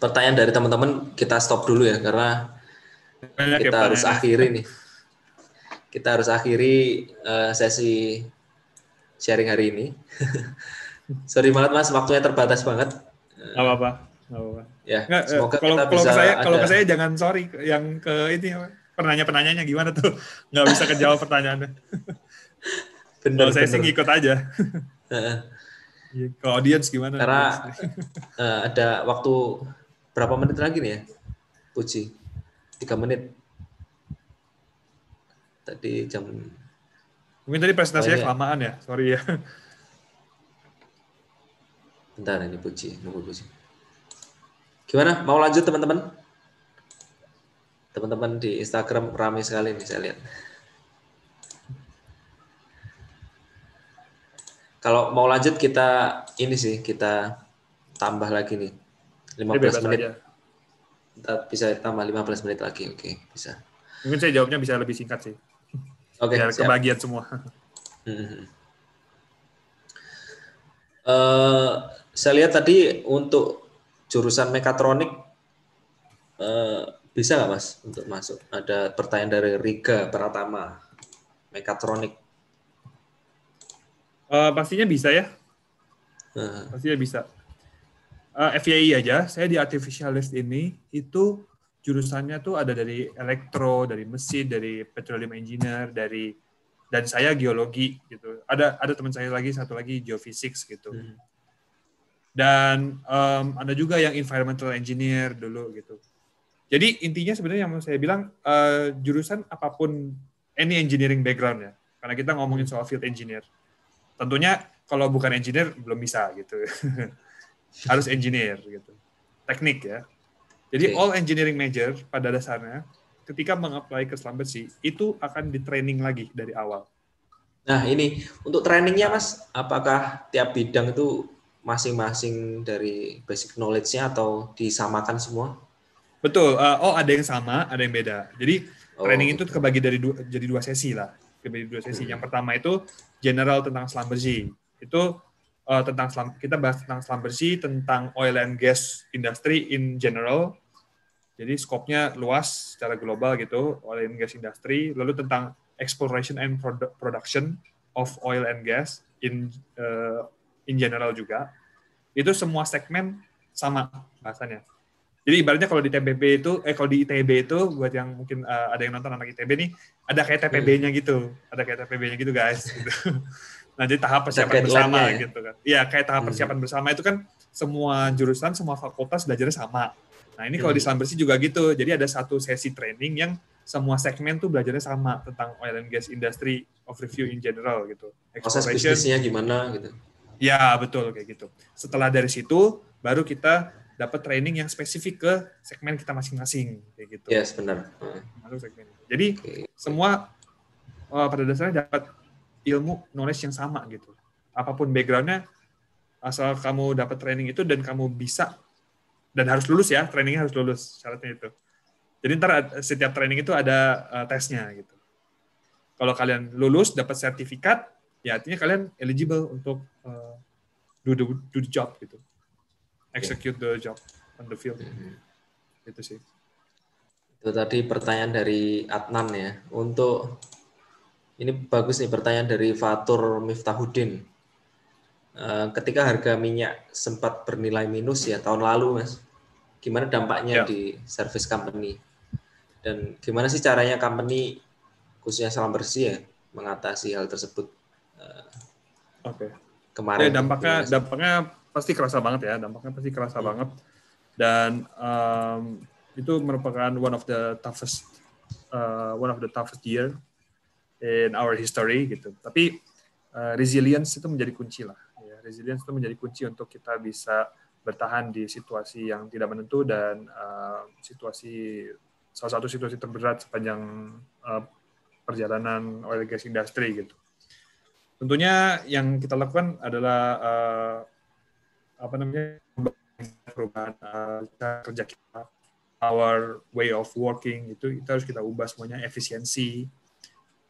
pertanyaan dari teman-teman kita stop dulu ya karena Banyak ya, kita harus ya. akhiri nih. Kita harus akhiri uh, sesi sharing hari ini. Sorry banget mas, waktunya terbatas banget Gak apa-apa. Gak apa Nggak, ya, eh, kalau, kita kalau bisa saya, kalau ke saya jangan sorry yang ke ini penanya-penanyanya gimana tuh nggak bisa kejawab pertanyaannya. bener, kalau saya sih ngikut aja. Kalau iya, audience gimana? Karena uh, ada waktu berapa menit lagi nih ya, Puji? Tiga menit. Tadi jam. Mungkin tadi presentasinya oh, iya. kelamaan ya, sorry ya. Bentar ini puji, nunggu puji. Gimana? Mau lanjut teman-teman? Teman-teman di Instagram ramai sekali nih saya lihat. Kalau mau lanjut kita ini sih kita tambah lagi nih 15 menit. Kita bisa tambah 15 menit lagi. Oke, bisa. Mungkin saya jawabnya bisa lebih singkat sih. Oke, okay, kebagian semua. Hmm. Uh, saya lihat tadi untuk jurusan mekatronik eh, bisa nggak mas untuk masuk? Ada pertanyaan dari Riga Pratama, mekatronik. Uh, pastinya bisa ya. Uh. Pastinya bisa. Uh, eh, FYI aja, saya di artificialist ini itu jurusannya tuh ada dari elektro, dari mesin, dari petroleum engineer, dari dan saya geologi gitu. Ada ada teman saya lagi satu lagi geofisik gitu. Hmm dan um, ada juga yang environmental engineer dulu gitu. Jadi intinya sebenarnya yang mau saya bilang uh, jurusan apapun any engineering background ya, karena kita ngomongin soal field engineer. Tentunya kalau bukan engineer belum bisa gitu, harus engineer gitu, teknik ya. Jadi okay. all engineering major pada dasarnya ketika mengapply ke si itu akan di training lagi dari awal. Nah ini untuk trainingnya mas, apakah tiap bidang itu masing-masing dari basic knowledge-nya atau disamakan semua? Betul. Uh, oh, ada yang sama, ada yang beda. Jadi oh. training itu terbagi dari dua, jadi dua sesi lah. Kebagi dua sesi. Hmm. Yang pertama itu general tentang selam bersih. Itu uh, tentang selam, kita bahas tentang selam bersih, tentang oil and gas industry in general. Jadi skopnya luas secara global gitu, oil and gas industry. Lalu tentang exploration and produ production of oil and gas in eh, in general juga, itu semua segmen sama bahasanya. Jadi ibaratnya kalau di TBB itu, eh kalau di ITB itu, buat yang mungkin uh, ada yang nonton anak ITB nih, ada kayak hmm. TPB-nya gitu, ada kayak TPB-nya gitu guys. Gitu. nah jadi tahap persiapan bersama ya. gitu kan. Iya kayak tahap hmm. persiapan hmm. bersama itu kan semua jurusan, semua fakultas belajarnya sama. Nah ini kalau hmm. di bersih juga gitu, jadi ada satu sesi training yang semua segmen tuh belajarnya sama tentang oil and gas industry of review in general gitu. Proses bisnisnya gimana gitu. Ya, betul kayak gitu. Setelah dari situ baru kita dapat training yang spesifik ke segmen kita masing-masing kayak gitu. Yes, benar. segmen. Jadi okay. semua uh, pada dasarnya dapat ilmu knowledge yang sama gitu. Apapun backgroundnya, asal kamu dapat training itu dan kamu bisa dan harus lulus ya trainingnya harus lulus syaratnya itu. Jadi ntar setiap training itu ada uh, tesnya gitu. Kalau kalian lulus dapat sertifikat ya artinya kalian eligible untuk uh, do the do the job gitu execute the job on the field mm-hmm. itu sih itu tadi pertanyaan dari Adnan ya untuk ini bagus nih pertanyaan dari Fatur Miftahudin eh, ketika harga minyak sempat bernilai minus ya tahun lalu mas gimana dampaknya yeah. di service company dan gimana sih caranya company khususnya salam bersih ya mengatasi hal tersebut Oke. Okay. Kemarin. Ya, dampaknya ya. dampaknya pasti kerasa banget ya, dampaknya pasti kerasa hmm. banget. Dan um, itu merupakan one of the toughest uh, one of the toughest year in our history gitu. Tapi uh, resilience itu menjadi kunci lah. Ya. Resilience itu menjadi kunci untuk kita bisa bertahan di situasi yang tidak menentu dan uh, situasi salah satu situasi terberat sepanjang uh, perjalanan oil gas industry gitu. Tentunya yang kita lakukan adalah uh, apa namanya perubahan uh, kerja kita, our way of working itu kita harus kita ubah semuanya efisiensi,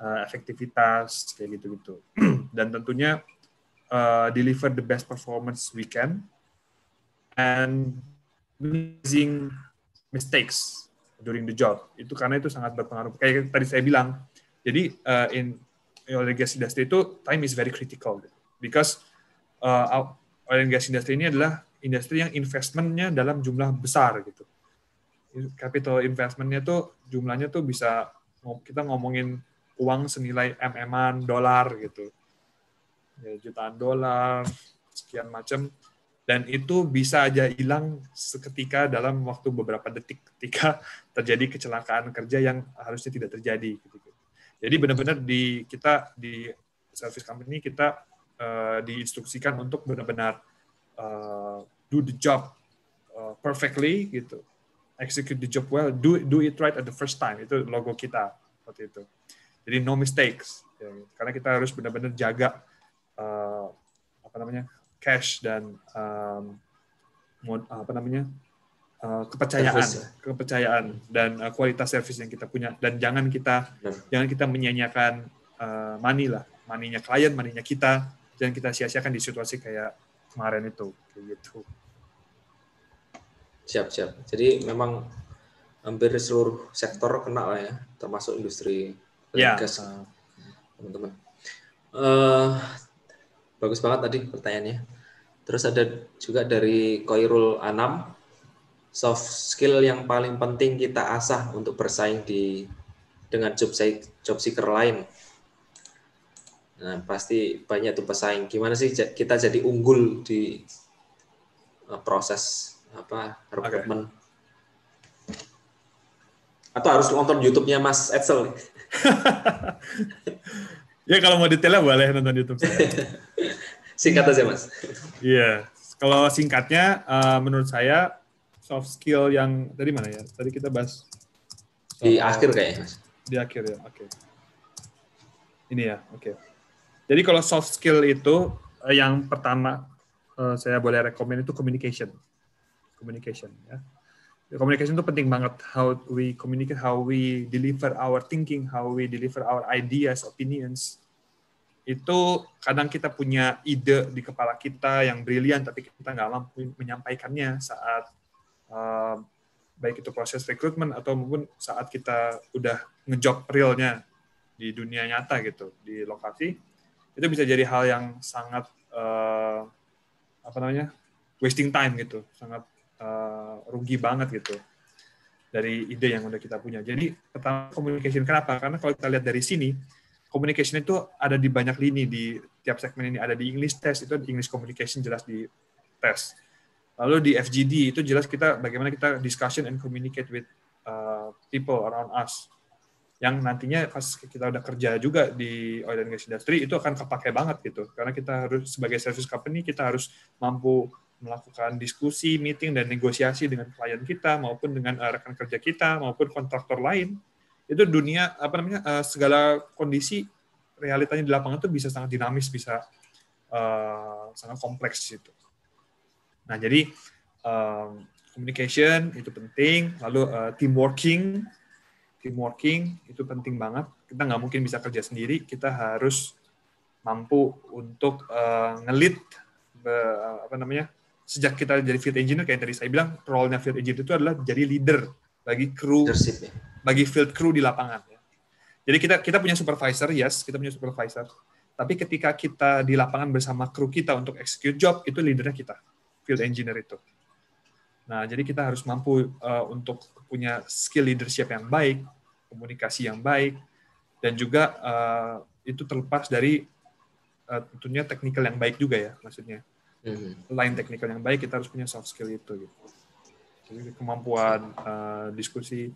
uh, efektivitas kayak gitu-gitu. Dan tentunya uh, deliver the best performance we can and minimizing mistakes during the job. Itu karena itu sangat berpengaruh. Kayak tadi saya bilang. Jadi uh, in oil and gas industry itu time is very critical because uh, oil and gas industry ini adalah industri yang investmentnya dalam jumlah besar gitu. Capital investmentnya tuh jumlahnya tuh bisa kita ngomongin uang senilai mm-an dolar gitu, ya, jutaan dolar sekian macam dan itu bisa aja hilang seketika dalam waktu beberapa detik ketika terjadi kecelakaan kerja yang harusnya tidak terjadi. Gitu. Jadi benar-benar di kita di service company kita uh, diinstruksikan untuk benar-benar uh, do the job uh, perfectly gitu, execute the job well, do do it right at the first time itu logo kita waktu itu. Jadi no mistakes, ya, gitu. karena kita harus benar-benar jaga uh, apa namanya cash dan um, apa namanya Eh, kepercayaan service. Ya. kepercayaan dan uh, kualitas servis yang kita punya dan jangan kita yeah. jangan kita menyanyiakan uh, money lah maninya klien maninya kita jangan kita sia-siakan di situasi kayak kemarin itu gitu. siap siap jadi memang hampir seluruh sektor kena lah ya termasuk industri ya. gas ah. teman-teman uh, bagus banget tadi pertanyaannya terus ada juga dari Koirul Anam soft skill yang paling penting kita asah untuk bersaing di dengan job job seeker lain. Nah, pasti banyak tuh pesaing. Gimana sih kita jadi unggul di eh, proses apa rekrutmen? Okay. Atau harus nonton YouTube-nya Mas Excel? ya kalau mau detailnya boleh nonton YouTube saya. Singkat aja Mas. Iya, kalau singkatnya eh, menurut saya soft skill yang dari mana ya? Tadi kita bahas di akhir kayaknya, Mas. Di akhir ya, oke. Okay. Ini ya, oke. Okay. Jadi kalau soft skill itu eh, yang pertama eh, saya boleh rekomend itu communication. Communication ya. Communication itu penting banget how we communicate, how we deliver our thinking, how we deliver our ideas, opinions. Itu kadang kita punya ide di kepala kita yang brilian tapi kita nggak mampu menyampaikannya saat Ehm, baik itu proses rekrutmen atau mungkin saat kita udah ngejob realnya di dunia nyata gitu di lokasi itu bisa jadi hal yang sangat uh, apa namanya wasting time gitu sangat uh, rugi banget gitu dari ide yang udah kita punya jadi pertama communication kenapa karena kalau kita lihat dari sini communication itu ada di banyak lini di tiap segmen ini ada di English test itu di English communication jelas di test Lalu di FGD itu jelas kita bagaimana kita discussion and communicate with uh, people around us. Yang nantinya pas kita udah kerja juga di oil and gas industry itu akan kepake banget gitu. Karena kita harus sebagai service company kita harus mampu melakukan diskusi, meeting, dan negosiasi dengan klien kita maupun dengan uh, rekan kerja kita maupun kontraktor lain. Itu dunia apa namanya uh, segala kondisi realitanya di lapangan itu bisa sangat dinamis, bisa uh, sangat kompleks gitu. Nah, jadi um, communication itu penting, lalu uh, team working, team itu penting banget. Kita nggak mungkin bisa kerja sendiri, kita harus mampu untuk uh, ngelit uh, apa namanya sejak kita jadi field engineer kayak tadi saya bilang role-nya field engineer itu adalah jadi leader bagi crew ya. bagi field crew di lapangan ya. jadi kita kita punya supervisor yes kita punya supervisor tapi ketika kita di lapangan bersama crew kita untuk execute job itu leadernya kita field engineer itu. Nah, jadi kita harus mampu uh, untuk punya skill leadership yang baik, komunikasi yang baik, dan juga uh, itu terlepas dari uh, tentunya teknikal yang baik juga ya, maksudnya. Mm-hmm. Lain teknikal yang baik, kita harus punya soft skill itu. Gitu. Jadi kemampuan uh, diskusi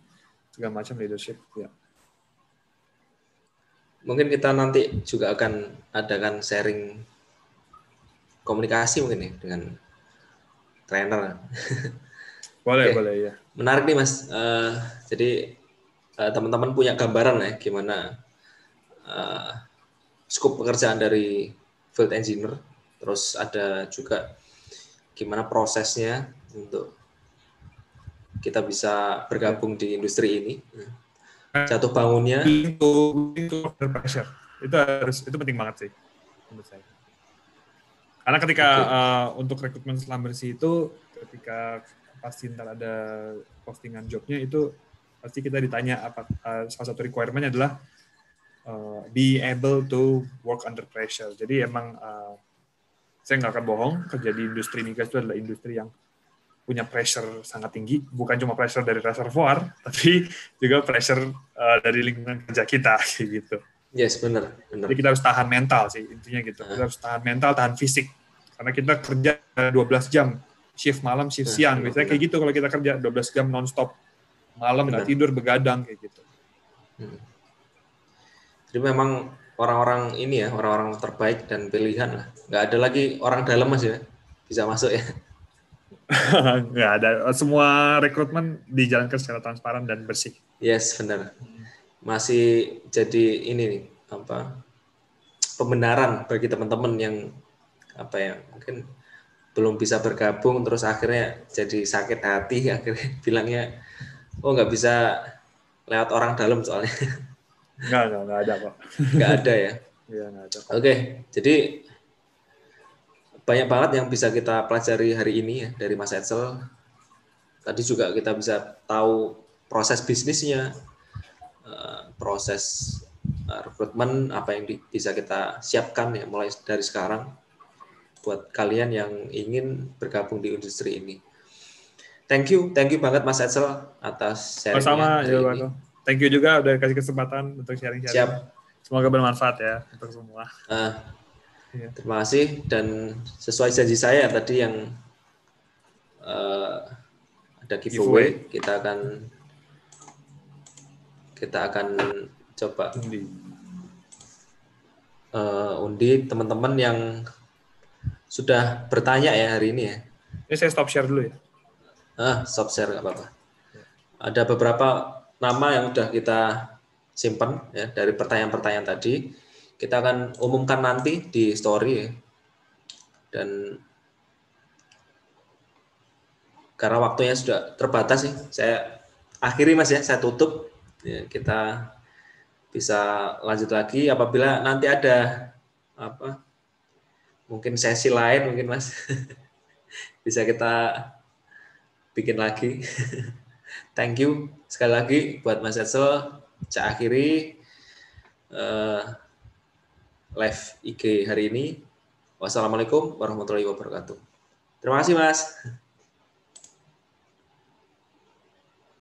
segala macam leadership. Ya. Mungkin kita nanti juga akan adakan sharing komunikasi mungkin ya dengan trainer. Boleh, okay. boleh ya. Menarik nih Mas. Uh, jadi uh, teman-teman punya gambaran ya gimana uh, scope pekerjaan dari field engineer. Terus ada juga gimana prosesnya untuk kita bisa bergabung di industri ini. Jatuh bangunnya. Itu, itu Itu harus itu penting banget sih menurut saya. Karena ketika okay. uh, eh, untuk rekrutmen selam bersih itu ketika pasti ntar ada postingan jobnya itu pasti kita ditanya apa uh, salah satu requirementnya adalah uh, be able to work under pressure. Jadi emang uh, saya nggak akan bohong kerja di industri migas itu adalah industri yang punya pressure sangat tinggi, bukan cuma pressure dari reservoir, tapi juga pressure uh, dari lingkungan kerja kita gitu. Yes, benar, benar. Jadi kita harus tahan mental sih intinya gitu. Kita harus tahan mental, tahan fisik karena kita kerja 12 jam shift malam shift eh, siang iya, biasanya kayak gitu kalau kita kerja 12 jam nonstop malam nggak tidur begadang kayak gitu hmm. jadi memang orang-orang ini ya orang-orang terbaik dan pilihan lah nggak ada lagi orang dalam mas ya bisa masuk ya nggak ada semua rekrutmen dijalankan secara transparan dan bersih yes benar masih jadi ini nih apa pembenaran bagi teman-teman yang apa ya mungkin belum bisa bergabung terus akhirnya jadi sakit hati akhirnya bilangnya oh nggak bisa lewat orang dalam soalnya nggak nggak nggak ada kok nggak ada ya iya nggak ada oke jadi banyak banget yang bisa kita pelajari hari ini ya dari Mas Edsel tadi juga kita bisa tahu proses bisnisnya eh, proses eh, rekrutmen apa yang bisa kita siapkan ya mulai dari sekarang buat kalian yang ingin bergabung di industri ini. Thank you, thank you banget Mas Edsel atas sharingnya. Sama, ya, Thank you juga udah kasih kesempatan untuk sharing-sharing. Siap. Semoga bermanfaat ya untuk semua. Uh, yeah. Iya. Terima kasih dan sesuai janji saya tadi yang uh, ada giveaway, giveaway. kita akan kita akan coba undi, uh, undi teman-teman yang sudah bertanya ya hari ini ya. Ini saya stop share dulu ya. Ah, stop share nggak apa-apa. Ada beberapa nama yang sudah kita simpan ya dari pertanyaan-pertanyaan tadi. Kita akan umumkan nanti di story ya. Dan karena waktunya sudah terbatas sih, saya akhiri mas ya, saya tutup. Ya, kita bisa lanjut lagi apabila nanti ada apa mungkin sesi lain mungkin Mas bisa kita bikin lagi. Thank you sekali lagi buat Mas Edsel. Saya akhiri uh, live IG hari ini. Wassalamualaikum warahmatullahi wabarakatuh. Terima kasih Mas.